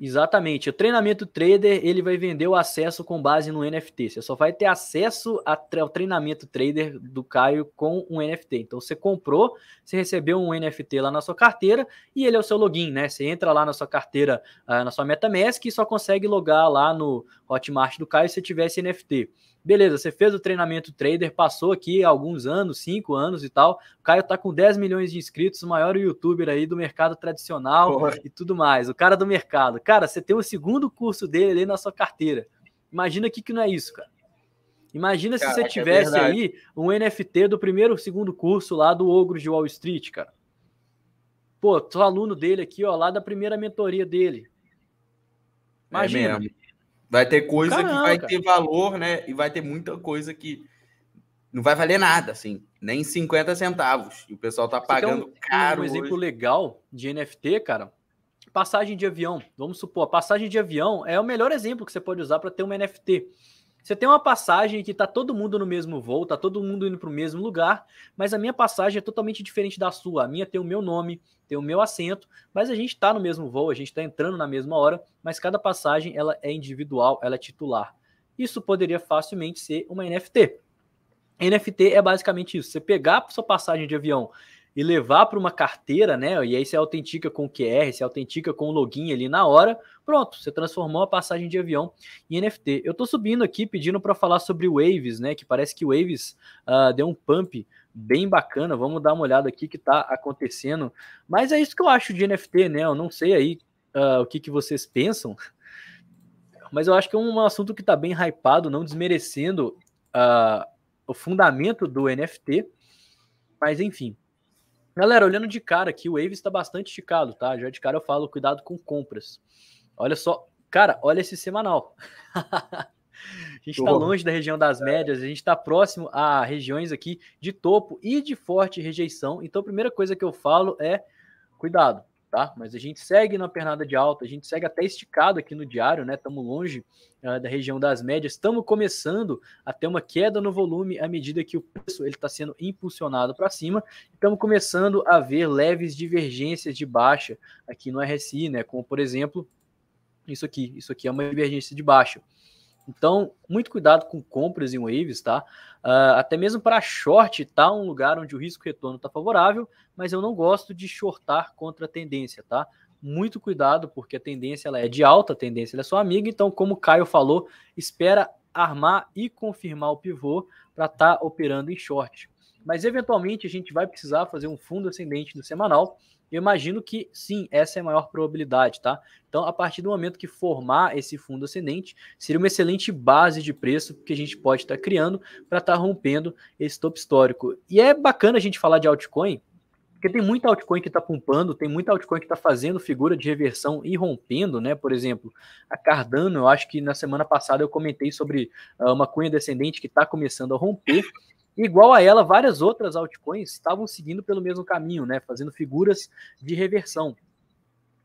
Exatamente. O treinamento trader ele vai vender o acesso com base no NFT. Você só vai ter acesso ao treinamento trader do Caio com um NFT. Então você comprou, você recebeu um NFT lá na sua carteira e ele é o seu login, né? Você entra lá na sua carteira, ah, na sua MetaMask e só consegue logar lá no Hotmart do Caio se tiver esse NFT. Beleza, você fez o treinamento trader, passou aqui alguns anos, cinco anos e tal. O Caio tá com 10 milhões de inscritos, o maior youtuber aí do mercado tradicional Porra. e tudo mais. O cara do mercado. Cara, você tem o segundo curso dele ali na sua carteira. Imagina aqui que não é isso, cara. Imagina Caraca, se você é tivesse é aí um NFT do primeiro, segundo curso lá do Ogro de Wall Street, cara. Pô, tô aluno dele aqui, ó, lá da primeira mentoria dele. É Imagina. É Vai ter coisa Caramba, que vai cara. ter valor, né? E vai ter muita coisa que não vai valer nada, assim, nem 50 centavos. E o pessoal tá pagando um, caro. Um exemplo hoje. legal de NFT, cara, passagem de avião. Vamos supor, a passagem de avião é o melhor exemplo que você pode usar para ter um NFT. Se eu tenho uma passagem que está todo mundo no mesmo voo, está todo mundo indo para o mesmo lugar, mas a minha passagem é totalmente diferente da sua. A minha tem o meu nome, tem o meu assento, mas a gente está no mesmo voo, a gente está entrando na mesma hora, mas cada passagem ela é individual, ela é titular. Isso poderia facilmente ser uma NFT. NFT é basicamente isso: você pegar a sua passagem de avião e levar para uma carteira, né? E aí você autentica com o QR, você autentica com o login ali na hora. Pronto, você transformou a passagem de avião em NFT. Eu estou subindo aqui pedindo para falar sobre Waves, né? Que parece que Waves uh, deu um pump bem bacana. Vamos dar uma olhada aqui que está acontecendo. Mas é isso que eu acho de NFT, né? Eu não sei aí uh, o que, que vocês pensam. Mas eu acho que é um assunto que está bem hypado, não desmerecendo uh, o fundamento do NFT. Mas enfim, Galera, olhando de cara aqui, o Wave está bastante esticado, tá? Já de cara eu falo, cuidado com compras. Olha só, cara, olha esse semanal. [LAUGHS] a gente está longe da região das médias, a gente está próximo a regiões aqui de topo e de forte rejeição. Então, a primeira coisa que eu falo é cuidado tá? Mas a gente segue na pernada de alta, a gente segue até esticado aqui no diário, né? Estamos longe uh, da região das médias, estamos começando a ter uma queda no volume à medida que o preço ele está sendo impulsionado para cima. Estamos começando a ver leves divergências de baixa aqui no RSI, né? Como por exemplo isso aqui, isso aqui é uma divergência de baixa. Então, muito cuidado com compras em waves, tá? Uh, até mesmo para short, tá? Um lugar onde o risco-retorno está favorável, mas eu não gosto de shortar contra a tendência, tá? Muito cuidado, porque a tendência ela é de alta, a tendência é sua amiga. Então, como o Caio falou, espera armar e confirmar o pivô para estar tá operando em short. Mas, eventualmente, a gente vai precisar fazer um fundo ascendente no semanal, eu imagino que sim, essa é a maior probabilidade, tá? Então, a partir do momento que formar esse fundo ascendente, seria uma excelente base de preço que a gente pode estar tá criando para estar tá rompendo esse topo histórico. E é bacana a gente falar de altcoin, porque tem muita altcoin que está pumpando, tem muita altcoin que está fazendo figura de reversão e rompendo, né? Por exemplo, a Cardano, eu acho que na semana passada eu comentei sobre ah, uma cunha descendente que está começando a romper. Igual a ela, várias outras altcoins estavam seguindo pelo mesmo caminho, né? Fazendo figuras de reversão.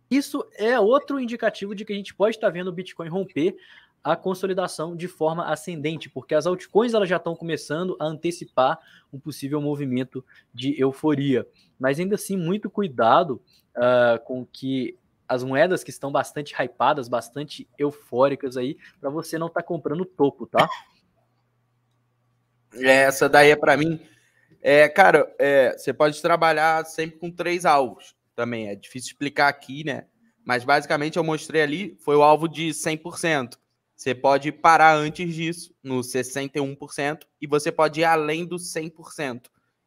Isso é outro indicativo de que a gente pode estar vendo o Bitcoin romper a consolidação de forma ascendente, porque as altcoins elas já estão começando a antecipar um possível movimento de euforia. Mas ainda assim, muito cuidado uh, com que as moedas que estão bastante hypadas, bastante eufóricas aí, para você não estar tá comprando topo, tá? É, essa daí é para mim. É, cara, é, você pode trabalhar sempre com três alvos também. É difícil explicar aqui, né? Mas basicamente eu mostrei ali, foi o alvo de 100%. Você pode parar antes disso, no 61%, e você pode ir além do 100%,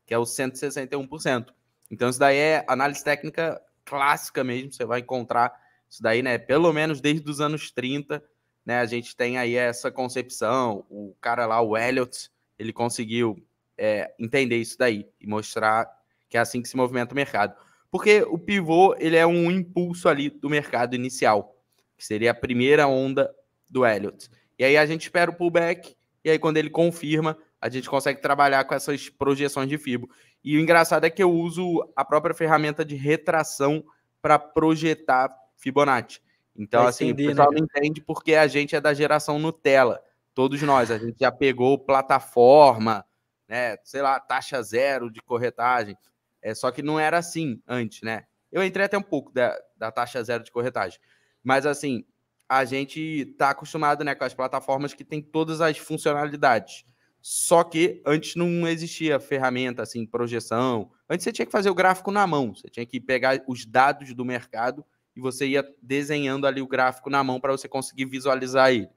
que é o 161%. Então isso daí é análise técnica clássica mesmo, você vai encontrar isso daí, né? Pelo menos desde os anos 30, né? A gente tem aí essa concepção, o cara lá, o Elliott, ele conseguiu é, entender isso daí e mostrar que é assim que se movimenta o mercado. Porque o pivô ele é um impulso ali do mercado inicial, que seria a primeira onda do Elliott. E aí a gente espera o pullback, e aí quando ele confirma, a gente consegue trabalhar com essas projeções de FIBO. E o engraçado é que eu uso a própria ferramenta de retração para projetar Fibonacci. Então, Vai assim, entender, o pessoal né? não entende porque a gente é da geração Nutella todos nós, a gente já pegou plataforma, né? Sei lá, taxa zero de corretagem. É só que não era assim antes, né? Eu entrei até um pouco da, da taxa zero de corretagem, mas assim a gente está acostumado, né, com as plataformas que tem todas as funcionalidades. Só que antes não existia ferramenta assim, projeção. Antes você tinha que fazer o gráfico na mão, você tinha que pegar os dados do mercado e você ia desenhando ali o gráfico na mão para você conseguir visualizar ele.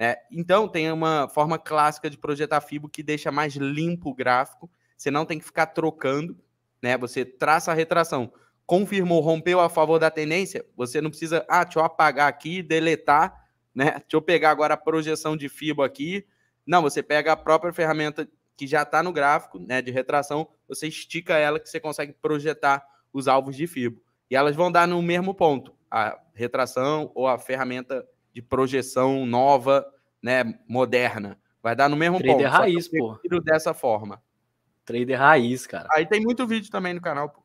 Né? Então, tem uma forma clássica de projetar FIBO que deixa mais limpo o gráfico, você não tem que ficar trocando, né? você traça a retração. Confirmou, rompeu a favor da tendência, você não precisa, ah, deixa eu apagar aqui, deletar, né? deixa eu pegar agora a projeção de FIBO aqui. Não, você pega a própria ferramenta que já está no gráfico né, de retração, você estica ela que você consegue projetar os alvos de FIBO. E elas vão dar no mesmo ponto, a retração ou a ferramenta de projeção nova, né, moderna. Vai dar no mesmo Trader ponto. Trader raiz, pô. dessa forma. Trader raiz, cara. Aí tem muito vídeo também no canal, pô.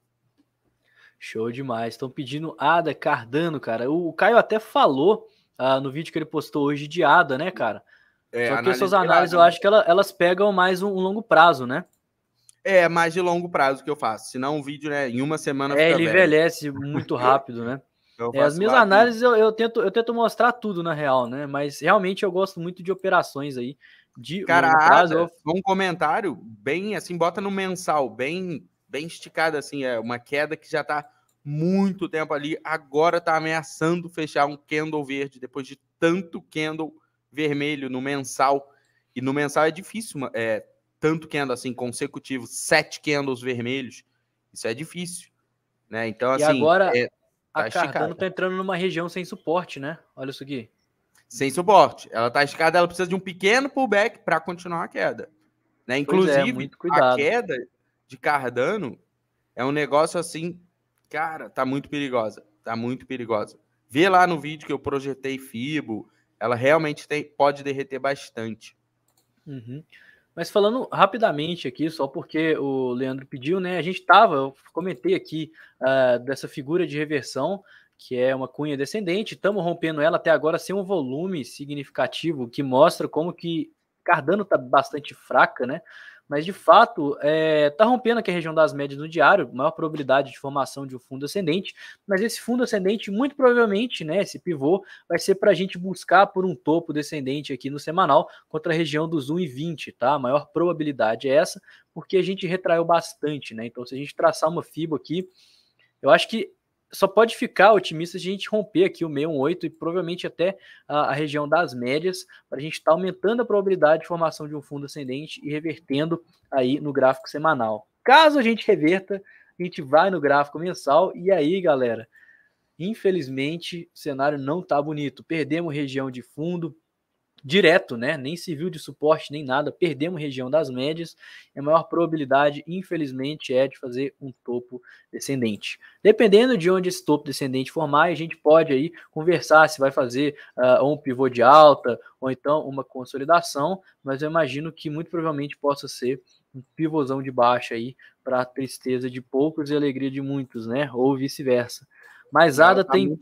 Show demais. Estão pedindo ADA, Cardano, cara. O Caio até falou ah, no vídeo que ele postou hoje de ADA, né, cara? É, Só que suas análises, eu acho que elas pegam mais um, um longo prazo, né? É, mais de longo prazo que eu faço. Senão o vídeo, né, em uma semana. É, ele velho. envelhece muito rápido, né? [LAUGHS] É, as minhas análises eu, eu, tento, eu tento mostrar tudo na real, né? Mas realmente eu gosto muito de operações aí. De, Cara, ah, caso, eu... um comentário bem assim, bota no mensal, bem, bem esticado assim, é uma queda que já tá muito tempo ali, agora tá ameaçando fechar um candle verde depois de tanto candle vermelho no mensal. E no mensal é difícil, é tanto candle assim consecutivo, sete candles vermelhos. Isso é difícil, né? Então assim, e agora... É Tá a tá Cardano tá entrando numa região sem suporte, né? Olha isso aqui. Sem suporte. Ela tá esticada, ela precisa de um pequeno pullback para continuar a queda. Né? É, Inclusive, é, a queda de Cardano é um negócio assim, cara, tá muito perigosa. Tá muito perigosa. Vê lá no vídeo que eu projetei Fibo. Ela realmente tem, pode derreter bastante. Uhum. Mas falando rapidamente aqui, só porque o Leandro pediu, né? A gente estava, eu comentei aqui uh, dessa figura de reversão, que é uma cunha descendente. Estamos rompendo ela até agora sem um volume significativo, que mostra como que Cardano está bastante fraca, né? Mas, de fato, está é, tá rompendo aqui a região das médias no diário, maior probabilidade de formação de um fundo ascendente. Mas esse fundo ascendente, muito provavelmente, né, esse pivô, vai ser para a gente buscar por um topo descendente aqui no semanal contra a região dos 1,20, tá? A maior probabilidade é essa, porque a gente retraiu bastante, né? Então, se a gente traçar uma FIBO aqui, eu acho que só pode ficar otimista se a gente romper aqui o 618 e provavelmente até a, a região das médias, para a gente estar tá aumentando a probabilidade de formação de um fundo ascendente e revertendo aí no gráfico semanal. Caso a gente reverta, a gente vai no gráfico mensal e aí, galera, infelizmente, o cenário não está bonito. Perdemos região de fundo, direto, né? Nem civil de suporte, nem nada. Perdemos região das médias. a maior probabilidade, infelizmente, é de fazer um topo descendente. Dependendo de onde esse topo descendente formar, a gente pode aí conversar se vai fazer uh, um pivô de alta ou então uma consolidação, mas eu imagino que muito provavelmente possa ser um pivôzão de baixa aí para tristeza de poucos e alegria de muitos, né? Ou vice-versa. Mas ADA tá tem,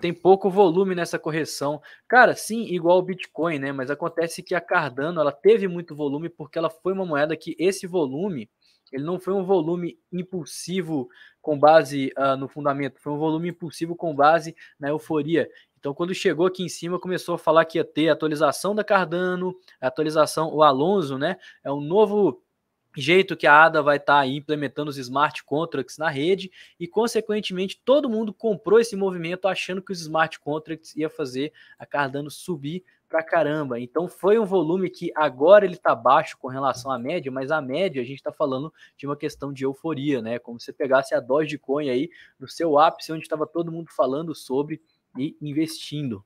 tem pouco volume nessa correção. Cara, sim, igual o Bitcoin, né? Mas acontece que a Cardano ela teve muito volume porque ela foi uma moeda que esse volume ele não foi um volume impulsivo com base uh, no fundamento, foi um volume impulsivo com base na euforia. Então, quando chegou aqui em cima, começou a falar que ia ter atualização da Cardano, atualização, o Alonso, né? É um novo jeito que a ADA vai estar tá implementando os smart contracts na rede e, consequentemente, todo mundo comprou esse movimento achando que os smart contracts ia fazer a Cardano subir pra caramba. Então foi um volume que agora ele tá baixo com relação à média, mas a média a gente tá falando de uma questão de euforia, né? Como se pegasse a Dogecoin aí no seu ápice onde estava todo mundo falando sobre e investindo.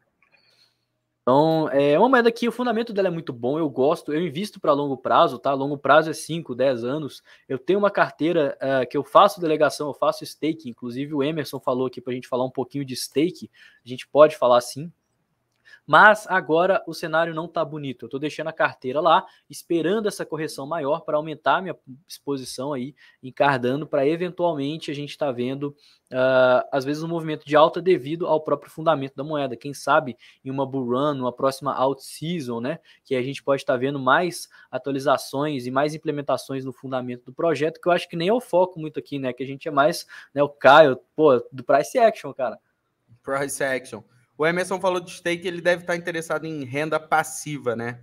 Então, é uma moeda que o fundamento dela é muito bom, eu gosto, eu invisto para longo prazo, tá? Longo prazo é 5, 10 anos. Eu tenho uma carteira uh, que eu faço delegação, eu faço stake, inclusive o Emerson falou aqui para a gente falar um pouquinho de stake, a gente pode falar sim, mas agora o cenário não está bonito. Eu estou deixando a carteira lá, esperando essa correção maior para aumentar minha exposição aí, encardando para eventualmente a gente estar tá vendo, uh, às vezes, um movimento de alta devido ao próprio fundamento da moeda. Quem sabe em uma bull run, uma próxima out season, né? Que a gente pode estar tá vendo mais atualizações e mais implementações no fundamento do projeto, que eu acho que nem eu é foco muito aqui, né? Que a gente é mais, né? O Caio, pô, do price action, cara. Price action. O Emerson falou de stake, ele deve estar interessado em renda passiva, né?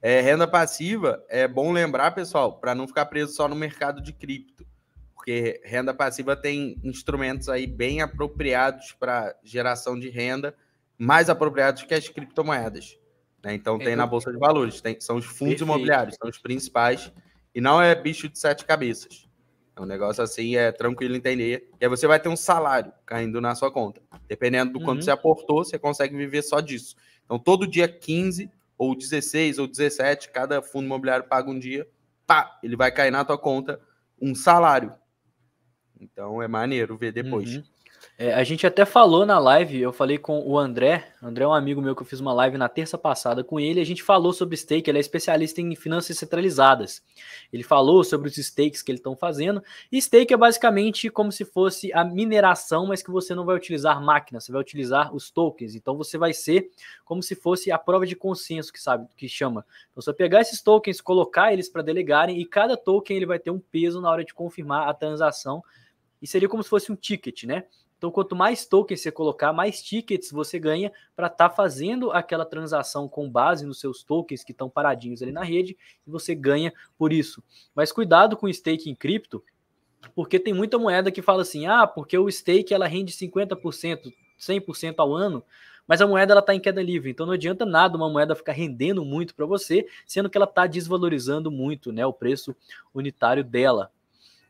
É, renda passiva é bom lembrar, pessoal, para não ficar preso só no mercado de cripto, porque renda passiva tem instrumentos aí bem apropriados para geração de renda, mais apropriados que as criptomoedas. Né? Então tem na Bolsa de Valores, tem, são os fundos Perfeito. imobiliários, são os principais, e não é bicho de sete cabeças. É um negócio assim, é tranquilo entender. E aí você vai ter um salário caindo na sua conta. Dependendo do uhum. quanto você aportou, você consegue viver só disso. Então, todo dia 15, ou 16, ou 17, cada fundo imobiliário paga um dia, pá, ele vai cair na tua conta um salário. Então, é maneiro ver depois. Uhum. É, a gente até falou na live, eu falei com o André. O André é um amigo meu que eu fiz uma live na terça passada com ele. A gente falou sobre stake, ele é especialista em finanças centralizadas. Ele falou sobre os stakes que eles estão fazendo. E stake é basicamente como se fosse a mineração, mas que você não vai utilizar máquina, você vai utilizar os tokens. Então você vai ser como se fosse a prova de consenso que sabe que chama. Então você pegar esses tokens, colocar eles para delegarem e cada token ele vai ter um peso na hora de confirmar a transação. E seria como se fosse um ticket, né? Então, quanto mais tokens você colocar, mais tickets você ganha para estar tá fazendo aquela transação com base nos seus tokens que estão paradinhos ali na rede e você ganha por isso. Mas cuidado com o stake em cripto, porque tem muita moeda que fala assim: ah, porque o stake ela rende 50%, 100% ao ano. Mas a moeda ela está em queda livre, então não adianta nada uma moeda ficar rendendo muito para você, sendo que ela está desvalorizando muito né, o preço unitário dela.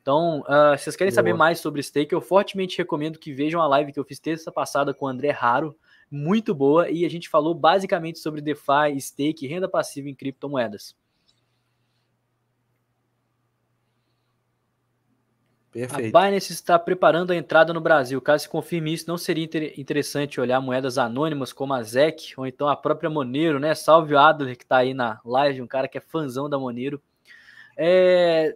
Então, uh, ah, se vocês querem Boa. saber mais sobre stake, eu fortemente recomendo que vejam a live que eu fiz terça passada com o André Raro, muito boa, e a gente falou basicamente sobre DeFi, stake, renda passiva em criptomoedas. Perfeito. A Binance está preparando a entrada no Brasil. Caso se confirme isso, não seria inter interessante olhar moedas anônimas como a ZEC ou então a própria Monero, né? Salve o Adler que está aí na live, um cara que é fãzão da Monero. É,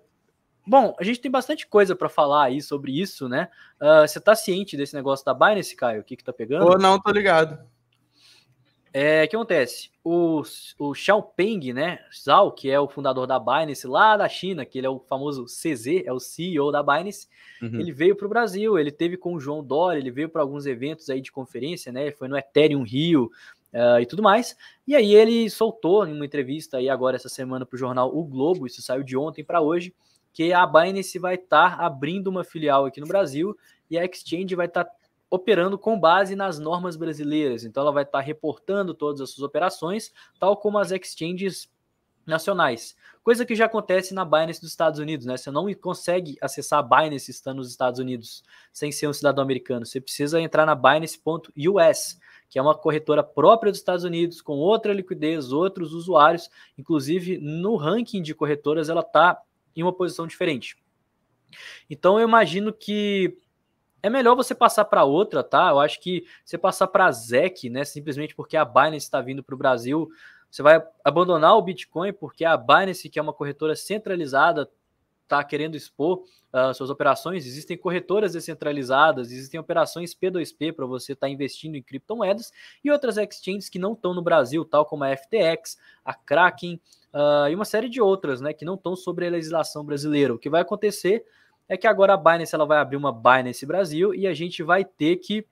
Bom, a gente tem bastante coisa para falar aí sobre isso, né? Uh, você tá ciente desse negócio da Binance, Caio? O que que tá pegando? Ou não, tô ligado. É, o que acontece? O, o Xiaopeng, né? Zhao, que é o fundador da Binance lá da China, que ele é o famoso CZ, é o CEO da Binance, uhum. ele veio para o Brasil, ele teve com o João Dória, ele veio para alguns eventos aí de conferência, né? foi no Ethereum Rio, Uh, e tudo mais. E aí ele soltou em uma entrevista aí agora essa semana para o jornal O Globo, isso saiu de ontem para hoje, que a Binance vai estar tá abrindo uma filial aqui no Brasil e a Exchange vai estar tá operando com base nas normas brasileiras. Então, ela vai estar tá reportando todas as suas operações, tal como as exchanges nacionais. Coisa que já acontece na Binance dos Estados Unidos, né? Você não consegue acessar a Binance estando nos Estados Unidos sem ser um cidadão americano. Você precisa entrar na Binance.us, que é uma corretora própria dos Estados Unidos, com outra liquidez, outros usuários. Inclusive, no ranking de corretoras, ela está em uma posição diferente. Então eu imagino que é melhor você passar para outra, tá? Eu acho que você passar para a ZEC, né? Simplesmente porque a Binance está vindo para o Brasil, você vai abandonar o Bitcoin porque a Binance, que é uma corretora centralizada, está querendo expor uh, suas operações, existem corretoras descentralizadas, existem operações P2P para você estar tá investindo em criptomoedas e outras exchanges que não estão no Brasil, tal como a FTX, a Kraken uh, e uma série de outras, né, que não estão sobre a legislação brasileira. O que vai acontecer é que agora a Binance ela vai abrir uma Binance Brasil e a gente vai ter que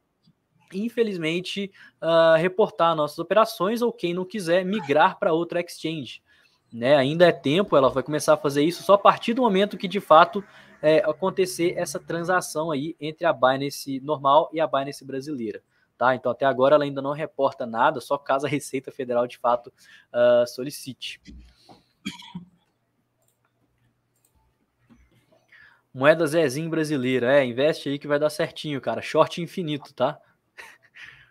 infelizmente uh, reportar nossas operações ou quem não quiser migrar para outra exchange né? Ainda é tempo, ela vai começar a fazer isso só a partir do momento que de fato é, acontecer essa transação aí entre a Binance normal e a Binance brasileira. Tá? Então, até agora ela ainda não reporta nada, só caso a Receita Federal de fato uh, solicite. Moeda Zezinho brasileira. É, investe aí que vai dar certinho, cara. Short infinito, tá?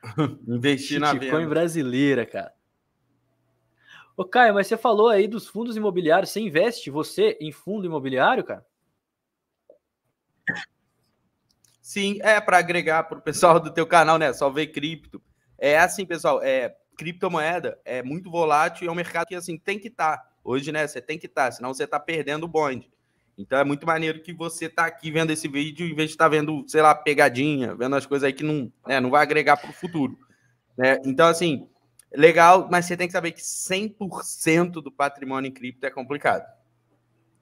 [LAUGHS] Investir na Bitcoin brasileira, cara. Ô, Caio, mas você falou aí dos fundos imobiliários. Você investe você em fundo imobiliário, cara? Sim, é para agregar para o pessoal do teu canal, né? Só ver cripto. É assim, pessoal, é criptomoeda é muito volátil e é um mercado que assim tem que estar. Tá. Hoje, né? Você tem que estar, tá, senão você está perdendo o bonde. Então é muito maneiro que você está aqui vendo esse vídeo em vez de estar tá vendo, sei lá, pegadinha, vendo as coisas aí que não, né, não vai agregar para o futuro. Né? Então, assim, legal, mas você tem que saber que 100% do patrimônio em cripto é complicado.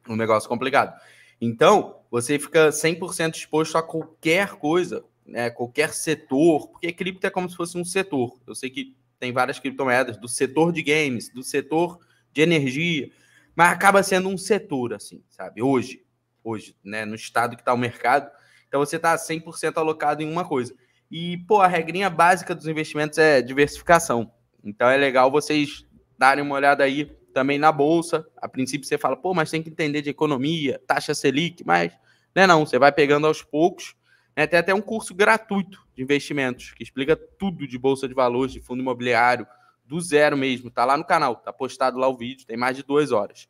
Um negócio complicado. Então, você fica 100% exposto a qualquer coisa, né? qualquer setor, porque cripto é como se fosse um setor. Eu sei que tem várias criptomoedas do setor de games, do setor de energia, mas acaba sendo um setor, assim, sabe? Hoje, hoje, né? No estado que está o mercado, então você está 100% alocado em uma coisa. E, pô, a regrinha básica dos investimentos é diversificação. Então é legal vocês darem uma olhada aí também na bolsa. A princípio você fala, pô, mas tem que entender de economia, taxa Selic, mas né, não, você vai pegando aos poucos. Né, tem até um curso gratuito de investimentos que explica tudo de bolsa de valores, de fundo imobiliário, do zero mesmo. Tá lá no canal, tá postado lá o vídeo, tem mais de duas horas.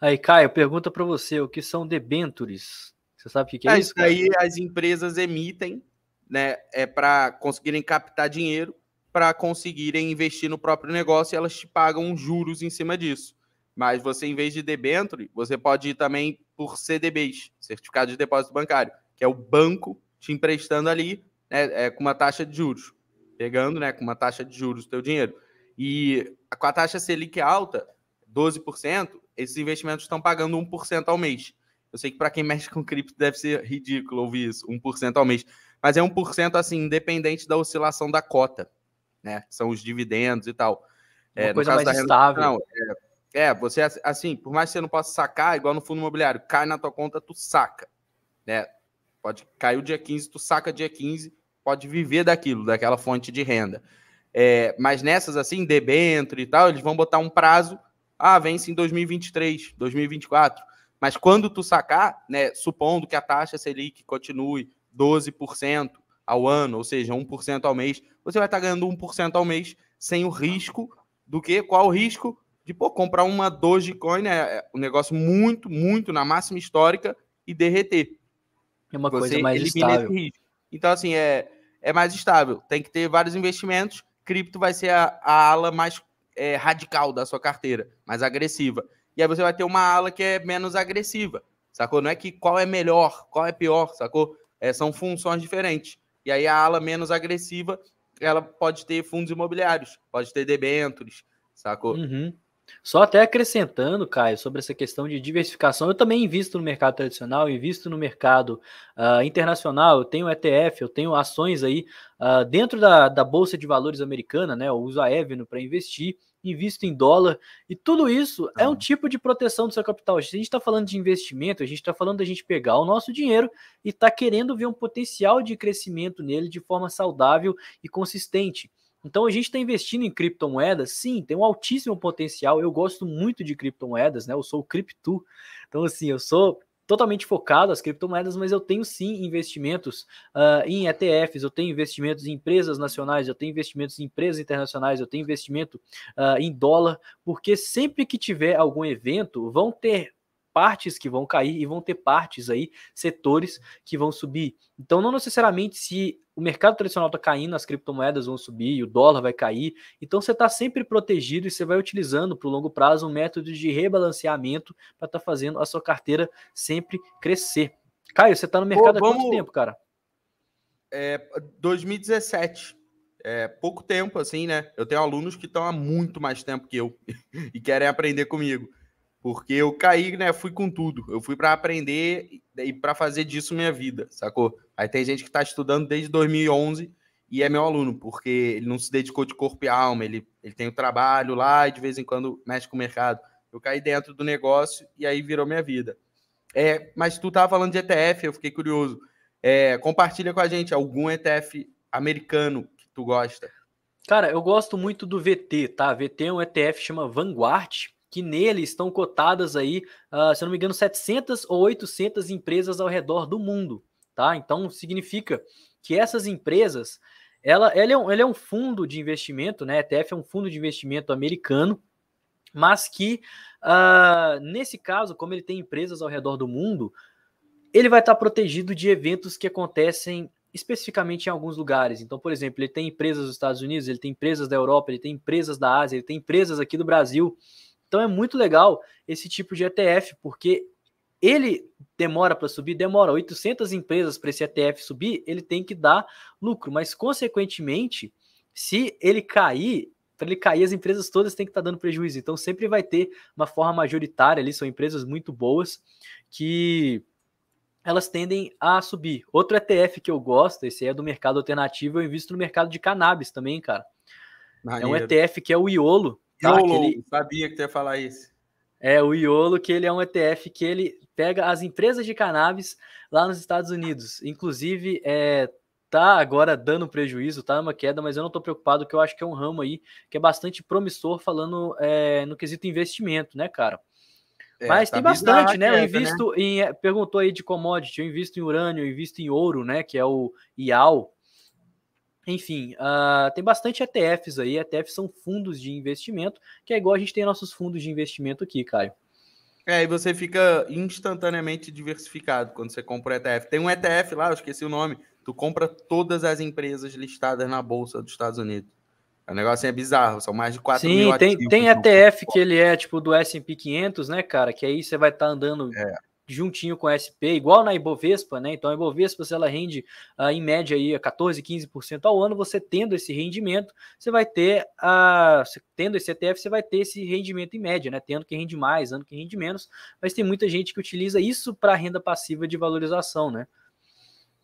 Aí, Caio, pergunta para você, o que são debentures? Você sabe o que, é, é, isso? Aí as empresas emitem, né, é para conseguirem captar dinheiro para conseguirem investir no próprio negócio e elas te pagam juros em cima disso. Mas você, em vez de debênture, você pode ir também por CDBs, Certificado de Depósito Bancário, que é o banco te emprestando ali né, é, com uma taxa de juros, pegando né, com uma taxa de juros o teu dinheiro. E com a taxa Selic alta, 12%, esses investimentos estão pagando 1% ao mês. Eu sei que para quem mexe com cripto deve ser ridículo ouvir isso, 1% ao mês. Mas é 1% assim, independente da oscilação da cota né? São os dividendos e tal. Uma é, coisa mais da... estável. Não, é, é, você, assim, por mais que você não possa sacar, igual no fundo imobiliário, cai na tua conta, tu saca, né? Pode cair o dia 15, tu saca dia 15, pode viver daquilo, daquela fonte de renda. É, mas nessas, assim, debênture e tal, eles vão botar um prazo, ah, vence em 2023, 2024. Mas quando tu sacar, né, supondo que a taxa Selic continue 12%, ao ano, ou seja, 1% ao mês, você vai estar ganhando 1% ao mês sem o risco do que? Qual o risco? De pô, comprar uma Dogecoin, é, é um negócio muito, muito na máxima histórica e derreter. É uma você coisa mais estável. Então, assim, é, é mais estável. Tem que ter vários investimentos. Cripto vai ser a, a ala mais é, radical da sua carteira, mais agressiva. E aí você vai ter uma ala que é menos agressiva, sacou? Não é que qual é melhor, qual é pior, sacou? É, são funções diferentes. E aí a ala menos agressiva, ela pode ter fundos imobiliários, pode ter debêntures, sacou? Uhum. Só até acrescentando, Caio, sobre essa questão de diversificação, eu também invisto no mercado tradicional, invisto no mercado uh, internacional, eu tenho ETF, eu tenho ações aí uh, dentro da, da Bolsa de Valores americana, né? Eu uso a Evno para investir invisto em dólar. E tudo isso é um ah. tipo de proteção do seu capital. Se a gente está falando de investimento, a gente está falando da gente pegar o nosso dinheiro e está querendo ver um potencial de crescimento nele de forma saudável e consistente. Então a gente está investindo em criptomoedas, sim, tem um altíssimo potencial. Eu gosto muito de criptomoedas, né? Eu sou cripto. Então, assim, eu sou totalmente focado às criptomoedas, mas eu tenho sim investimentos uh, em ETFs, eu tenho investimentos em empresas nacionais, eu tenho investimentos em empresas internacionais, eu tenho investimento uh, em dólar, porque sempre que tiver algum evento, vão ter partes que vão cair e vão ter partes aí, setores que vão subir. Então, não necessariamente se o mercado tradicional está caindo, as criptomoedas vão subir, o dólar vai cair. Então, você está sempre protegido e você vai utilizando para o longo prazo um método de rebalanceamento para estar tá fazendo a sua carteira sempre crescer. Caio, você está no mercado Pô, vamos... há quanto tempo, cara? É, 2017 é, pouco tempo, assim, né? Eu tenho alunos que estão há muito mais tempo que eu [LAUGHS] e querem aprender comigo. Porque eu caí, né? Fui com tudo. Eu fui para aprender e para fazer disso minha vida, sacou? Aí tem gente que está estudando desde 2011 e é meu aluno, porque ele não se dedicou de corpo e alma, ele, ele tem o um trabalho lá e de vez em quando mexe com o mercado. Eu caí dentro do negócio e aí virou minha vida. É, mas tu tava falando de ETF, eu fiquei curioso. É, compartilha com a gente algum ETF americano que tu gosta. Cara, eu gosto muito do VT, tá? VT é um ETF chama Vanguard que nele estão cotadas aí, uh, se eu não me engano, 700 ou 800 empresas ao redor do mundo, tá? Então significa que essas empresas, ela, ela, é, um, ela é um fundo de investimento, né? ETF é um fundo de investimento americano, mas que uh, nesse caso, como ele tem empresas ao redor do mundo, ele vai estar protegido de eventos que acontecem especificamente em alguns lugares. Então, por exemplo, ele tem empresas dos Estados Unidos, ele tem empresas da Europa, ele tem empresas da Ásia, ele tem empresas aqui do Brasil. Então é muito legal esse tipo de ETF, porque ele demora para subir, demora 800 empresas para esse ETF subir, ele tem que dar lucro, mas consequentemente, se ele cair, para ele cair as empresas todas têm que estar tá dando prejuízo. Então sempre vai ter uma forma majoritária ali, são empresas muito boas que elas tendem a subir. Outro ETF que eu gosto, esse é do mercado alternativo, eu invisto no mercado de cannabis também, cara. Maneiro. É um ETF que é o Iolo, YOLO, tá ele... sabia que tu ia falar isso. É, o IOLO, que ele é um ETF que ele pega as empresas de cannabis lá nos Estados Unidos. Inclusive, é, tá agora dando prejuízo, tá uma queda, mas eu não estou preocupado, que eu acho que é um ramo aí que é bastante promissor falando é, no quesito investimento, né, cara? É, mas tá tem bastante, né? Queda, eu né? invisto né? em. É, perguntou aí de commodity, eu invisto em urânio, eu invisto em ouro, né? Que é o IAL, enfim, uh, tem bastante ETFs aí. ETFs são fundos de investimento, que é igual a gente tem nossos fundos de investimento aqui, Caio. É, e você fica instantaneamente diversificado quando você compra um ETF. Tem um ETF lá, eu esqueci o nome. Tu compra todas as empresas listadas na Bolsa dos Estados Unidos. O negócio é bizarro, são mais de 4 Sim, mil tem, ativos. Sim, tem ETF que ele é tipo do S&P 500, né, cara? Que aí você vai estar tá andando é juntinho com a SP, igual na Ibovespa, né? Então a Ibovespa, se ela rende ah, em média aí 14, 15% ao ano, você tendo esse rendimento, você vai ter a tendo esse ETF, você vai ter esse rendimento em média, né? Tendo que rende mais, ano que rende menos, mas tem muita gente que utiliza isso para renda passiva de valorização, né?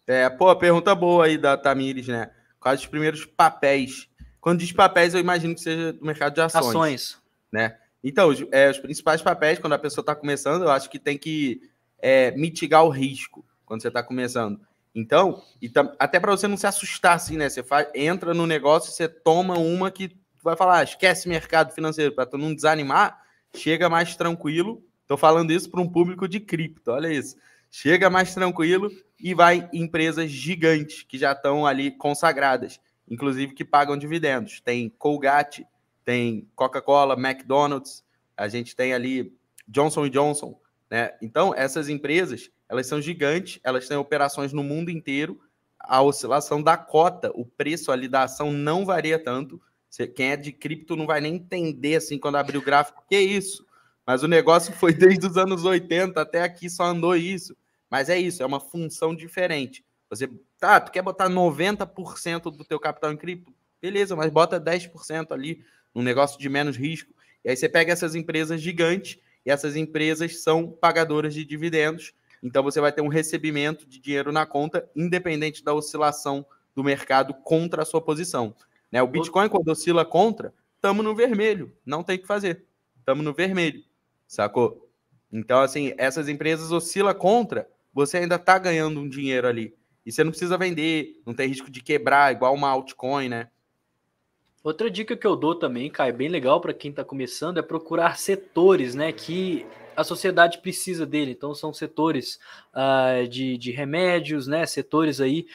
É, pô, pergunta boa aí da Tamires, né? Quais os primeiros papéis? Quando diz papéis, eu imagino que seja do mercado de ações. Ações. Né? Então, é, os principais papéis, quando a pessoa está começando, eu acho que tem que é, mitigar o risco quando você está começando. Então, tam, até para você não se assustar assim, né? Você faz, entra no negócio, você toma uma que vai falar, ah, esquece mercado financeiro, para tu não desanimar, chega mais tranquilo. Estou falando isso para um público de cripto, olha isso. Chega mais tranquilo e vai em empresas gigantes que já estão ali consagradas, inclusive que pagam dividendos. Tem Colgate, tem Coca-Cola, McDonald's, a gente tem ali Johnson Johnson, né? Então, essas empresas, elas são gigantes, elas têm operações no mundo inteiro, a oscilação da cota, o preço ali da ação não varia tanto. Quem é de cripto não vai nem entender assim quando abrir o gráfico, que é isso? Mas o negócio foi desde os anos 80 até aqui só andou isso. Mas é isso, é uma função diferente. Você, tá, tu quer botar 90% do teu capital em cripto? Beleza, mas bota 10% ali, um negócio de menos risco. E aí você pega essas empresas gigantes e essas empresas são pagadoras de dividendos. Então você vai ter um recebimento de dinheiro na conta, independente da oscilação do mercado contra a sua posição. Né? O Bitcoin, quando oscila contra, estamos no vermelho, não tem o que fazer. Estamos no vermelho, sacou? Então, assim, essas empresas oscila contra, você ainda está ganhando um dinheiro ali. E você não precisa vender, não tem risco de quebrar, igual uma altcoin, né? Outra dica que eu dou também, Caio, bem legal para quem está começando, é procurar setores né, que a sociedade precisa dele. Então, são setores uh, de, de, remédios, né, setores aí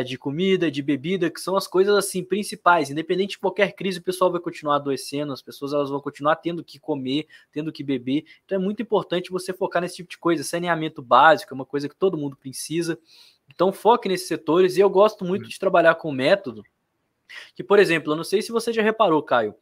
uh, de comida, de bebida, que são as coisas assim principais. Independente de qualquer crise, o pessoal vai continuar adoecendo, as pessoas elas vão continuar tendo que comer, tendo que beber. Então, é muito importante você focar nesse tipo de coisa. Saneamento básico é uma coisa que todo mundo precisa. Então, foque nesses setores. E eu gosto muito hum. de trabalhar com método que, por exemplo, eu não sei se você já reparou, Caio,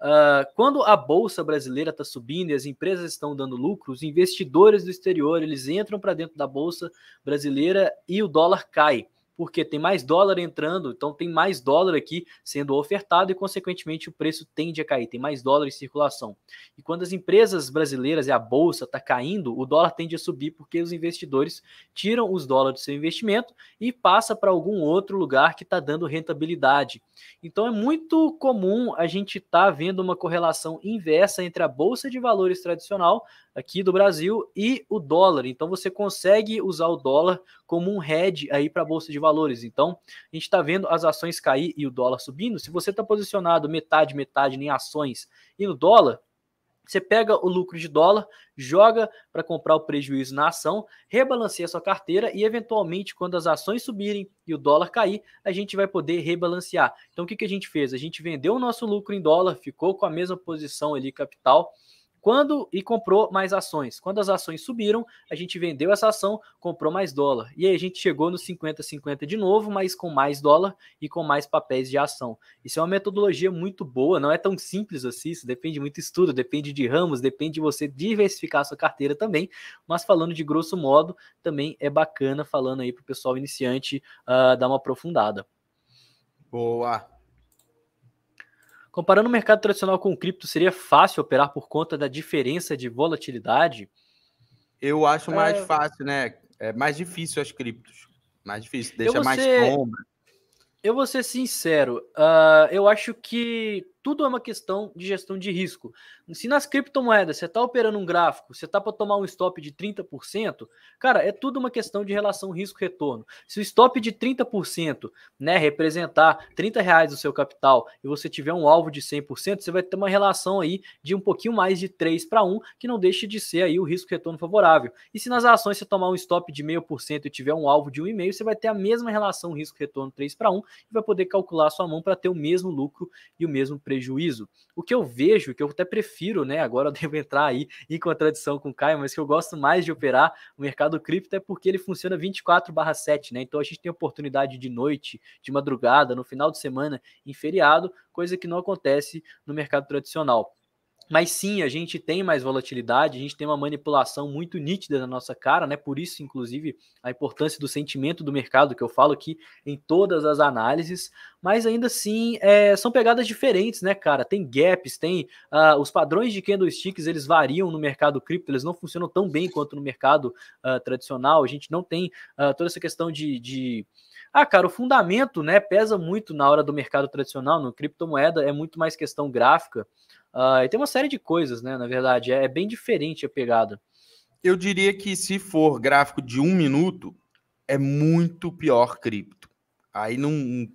uh, quando a bolsa brasileira está subindo e as empresas estão dando lucro, os investidores do exterior eles entram para dentro da bolsa brasileira e o dólar cai porque tem mais dólar entrando, então tem mais dólar aqui sendo ofertado e, consequentemente, o preço tende a cair, tem mais dólar em circulação. E quando as empresas brasileiras e a bolsa está caindo, o dólar tende a subir porque os investidores tiram os dólares do seu investimento e passa para algum outro lugar que está dando rentabilidade. Então é muito comum a gente estar tá vendo uma correlação inversa entre a bolsa de valores tradicional aqui do Brasil e o dólar. Então você consegue usar o dólar como um head aí para a bolsa de valores valores. Então, a gente está vendo as ações cair e o dólar subindo. Se você está posicionado metade, metade em ações e no dólar, você pega o lucro de dólar, joga para comprar o prejuízo na ação, rebalanceia sua carteira e, eventualmente, quando as ações subirem e o dólar cair, a gente vai poder rebalancear. Então, o que, que a gente fez? A gente vendeu o nosso lucro em dólar, ficou com a mesma posição ali, capital, quando e comprou mais ações. Quando as ações subiram, a gente vendeu essa ação, comprou mais dólar. E aí a gente chegou no 50-50 de novo, mas com mais dólar e com mais papéis de ação. Isso é uma metodologia muito boa, não é tão simples assim, isso depende muito estudo, depende de ramos, depende de você diversificar a sua carteira também. Mas falando de grosso modo, também é bacana falando aí para o pessoal iniciante uh, dar uma aprofundada. Boa! Comparando o mercado tradicional com o cripto, seria fácil operar por conta da diferença de volatilidade? Eu acho mais é... fácil, né? É mais difícil as criptos. Mais difícil, deixa mais ser... sombra. Eu vou ser sincero, uh, eu acho que tudo é uma questão de gestão de risco. Se nas criptomoedas você está operando um gráfico, você está para tomar um stop de 30%, cara, é tudo uma questão de relação risco-retorno. Se o stop de 30% né, representar 30 reais do seu capital e você tiver um alvo de 100%, você vai ter uma relação aí de um pouquinho mais de 3 para 1, que não deixa de ser aí o risco-retorno favorável. E se nas ações você tomar um stop de 0,5% e tiver um alvo de 1,5%, você vai ter a mesma relação risco-retorno 3 para 1 e vai poder calcular a sua mão para ter o mesmo lucro e o mesmo prejuízo. O que eu vejo, que eu até prefiro, né? Agora eu [LAUGHS] devo entrar aí em contradição com o Caio, mas que eu gosto mais de operar o mercado cripto é porque ele funciona 24 7, né? Então a gente tem oportunidade de noite, de madrugada, no final de semana, em feriado, coisa que não acontece no mercado tradicional. Mas sim, a gente tem mais volatilidade, a gente tem uma manipulação muito nítida na nossa cara, né? Por isso, inclusive, a importância do sentimento do mercado, que eu falo aqui em todas as análises. Mas ainda assim, é, são pegadas diferentes, né, cara? Tem gaps, tem uh, os padrões de candlesticks, eles variam no mercado cripto, eles não funcionam tão bem quanto no mercado uh, tradicional. A gente não tem uh, toda essa questão de, de ah, cara, o fundamento né, pesa muito na hora do mercado tradicional, no criptomoeda, é muito mais questão gráfica. Uh, e tem uma série de coisas, né? Na verdade, é, é bem diferente a pegada. Eu diria que se for gráfico de um minuto, é muito pior cripto. Aí não, muito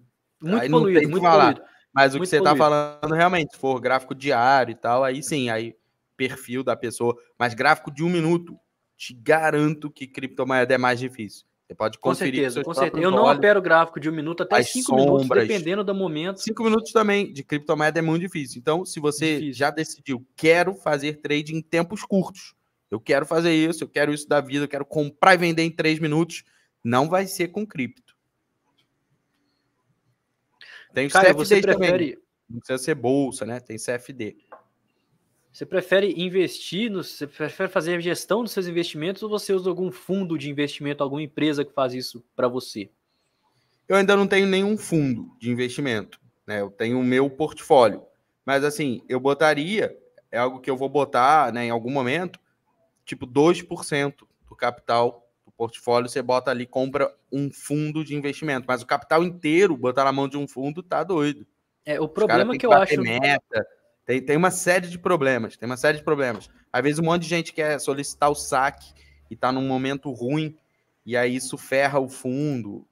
aí poluído, não tem que muito falar. Poluído. Mas o muito que você tá poluído. tá falando realmente, se for gráfico diário e tal, aí sim, aí perfil da pessoa. Mas gráfico de um minuto, te garanto que criptomoeda é mais difícil. Você pode conferir. Com certeza, com certeza. Eu não olhos, opero gráfico de um minuto até cinco sombras, minutos, dependendo do momento. Cinco minutos também de criptomoeda é muito difícil. Então, se você difícil. já decidiu, quero fazer trade em tempos curtos, eu quero fazer isso, eu quero isso da vida, eu quero comprar e vender em três minutos, não vai ser com cripto. Tem Cara, CFD você prefere... também. Não precisa ser bolsa, né? Tem CFD. Você prefere investir, no, você prefere fazer a gestão dos seus investimentos ou você usa algum fundo de investimento, alguma empresa que faz isso para você? Eu ainda não tenho nenhum fundo de investimento, né? Eu tenho o meu portfólio. Mas assim, eu botaria, é algo que eu vou botar né, em algum momento, tipo 2% do capital do portfólio, você bota ali, compra um fundo de investimento. Mas o capital inteiro, botar na mão de um fundo, tá doido. É, o problema que, que eu acho. Meta, tem, tem uma série de problemas, tem uma série de problemas. Às vezes um monte de gente quer solicitar o saque e tá num momento ruim, e aí isso ferra o fundo.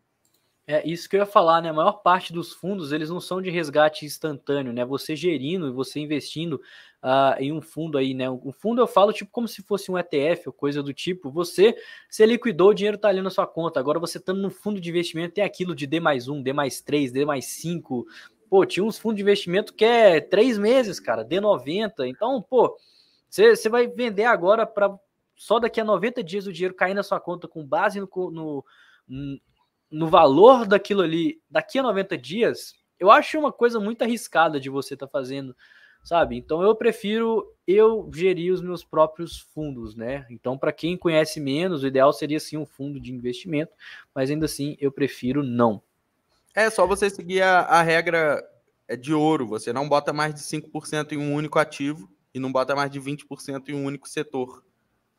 É isso que eu ia falar, né? A maior parte dos fundos eles não são de resgate instantâneo, né? Você gerindo e você investindo uh, em um fundo aí, né? Um fundo eu falo tipo como se fosse um ETF ou coisa do tipo. Você se liquidou, o dinheiro tá ali na sua conta. Agora você estando no fundo de investimento tem aquilo de D mais um, D mais três, D mais cinco, Pô, tinha uns fundos de investimento que é três meses, cara, de 90. Então, pô, você vai vender agora para só daqui a 90 dias o dinheiro cair na sua conta com base no, no, no valor daquilo ali daqui a 90 dias. Eu acho uma coisa muito arriscada de você estar tá fazendo sabe? Então eu prefiro eu gerir os meus próprios fundos, né? Então para quem conhece menos, o ideal seria sim um fundo de investimento, mas ainda assim eu prefiro não. É só você seguir a, a regra é, de ouro. Você não bota mais de 5% em um único ativo e não bota mais de 20% em um único setor.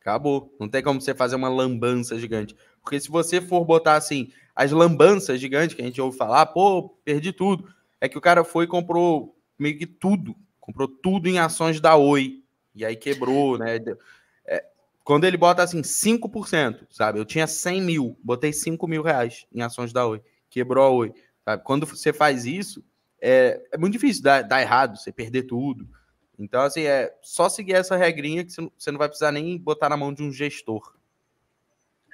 Acabou. Não tem como você fazer uma lambança gigante. Porque se você for botar assim, as lambanças gigantes que a gente ouve falar, pô, perdi tudo. É que o cara foi e comprou meio que tudo. Comprou tudo em ações da Oi. E aí quebrou, né? É, quando ele bota assim, 5%, sabe? Eu tinha 100 mil, botei 5 mil reais em ações da Oi quebrou a oi. Sabe? Quando você faz isso, é, é muito difícil dar, dar, errado, você perder tudo. Então, assim, é só seguir essa regrinha que você não vai precisar nem botar na mão de um gestor.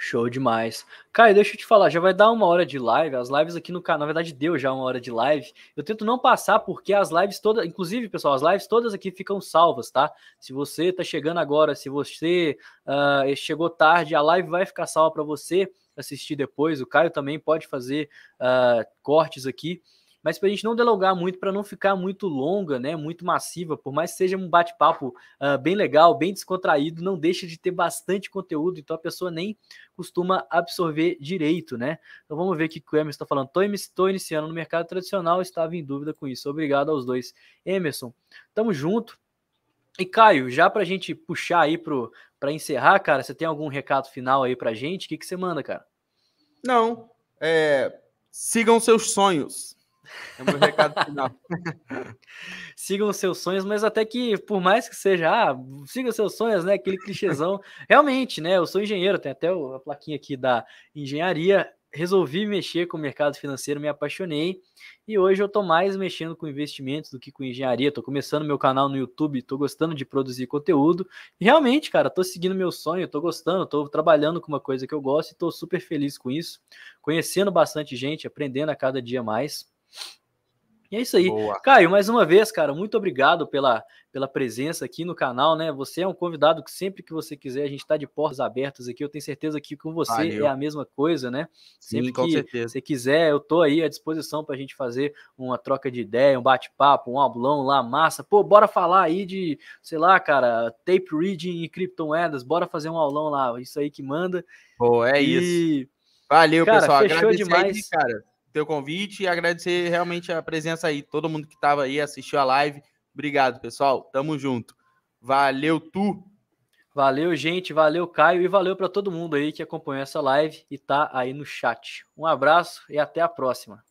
Show demais. Caio, deixa eu te falar, já vai dar uma hora de live. As lives aqui no canal, na verdade, deu já uma hora de live. Eu tento não passar porque as lives todas, inclusive, pessoal, as lives todas aqui ficam salvas, tá? Se você tá chegando agora, se você uh, chegou tarde, a live vai ficar salva para você assistir depois. O Caio também pode fazer uh, cortes aqui. Mas para a gente não delongar muito, para não ficar muito longa, né, muito massiva, por mais que seja um bate-papo uh, bem legal, bem descontraído, não deixa de ter bastante conteúdo, então a pessoa nem costuma absorver direito, né? Então vamos ver o que o Emerson está falando. Estou iniciando no mercado tradicional, estava em dúvida com isso. Obrigado aos dois. Emerson, tamo junto. E Caio, já para a gente puxar aí para para encerrar, cara, você tem algum recado final aí pra gente? O que, que você manda, cara? Não. É, sigam seus sonhos. É meu recado [LAUGHS] final. [LAUGHS] sigam seus sonhos, mas até que, por mais que seja, ah, sigam seus sonhos, né? Aquele clichêzão. Realmente, né? Eu sou engenheiro, tem até a plaquinha aqui da engenharia resolvi mexer com o mercado financeiro, me apaixonei e hoje eu estou mais mexendo com investimentos do que com engenharia. Estou começando meu canal no YouTube, estou gostando de produzir conteúdo e realmente, cara, estou seguindo meu sonho, estou gostando, estou trabalhando com uma coisa que eu gosto e estou super feliz com isso, conhecendo bastante gente, aprendendo a cada dia mais. E é isso aí. Boa. Caio, mais uma vez, cara, muito obrigado pela pela presença aqui no canal, né? Você é um convidado que sempre que você quiser, a gente está de portas abertas aqui. Eu tenho certeza que com você é Valeu. é a mesma coisa, né? Sim, sempre que certeza. você quiser, eu tô aí à disposição para a gente fazer uma troca de ideia, um bate-papo, um aulão lá, massa. Pô, bora falar aí de, sei lá, cara, tape reading e criptomoedas, bora fazer um aulão lá, isso aí que manda. Pô, é e... isso. Valeu, cara, pessoal. Agradecer demais. Aí, cara, teu convite e agradecer realmente a presença aí, todo mundo que estava aí, assistiu a live. Obrigado, pessoal. Tamo junto. Valeu, Tu. Valeu, gente. Valeu, Caio. E valeu para todo mundo aí que acompanhou essa live e tá aí no chat. Um abraço e até a próxima.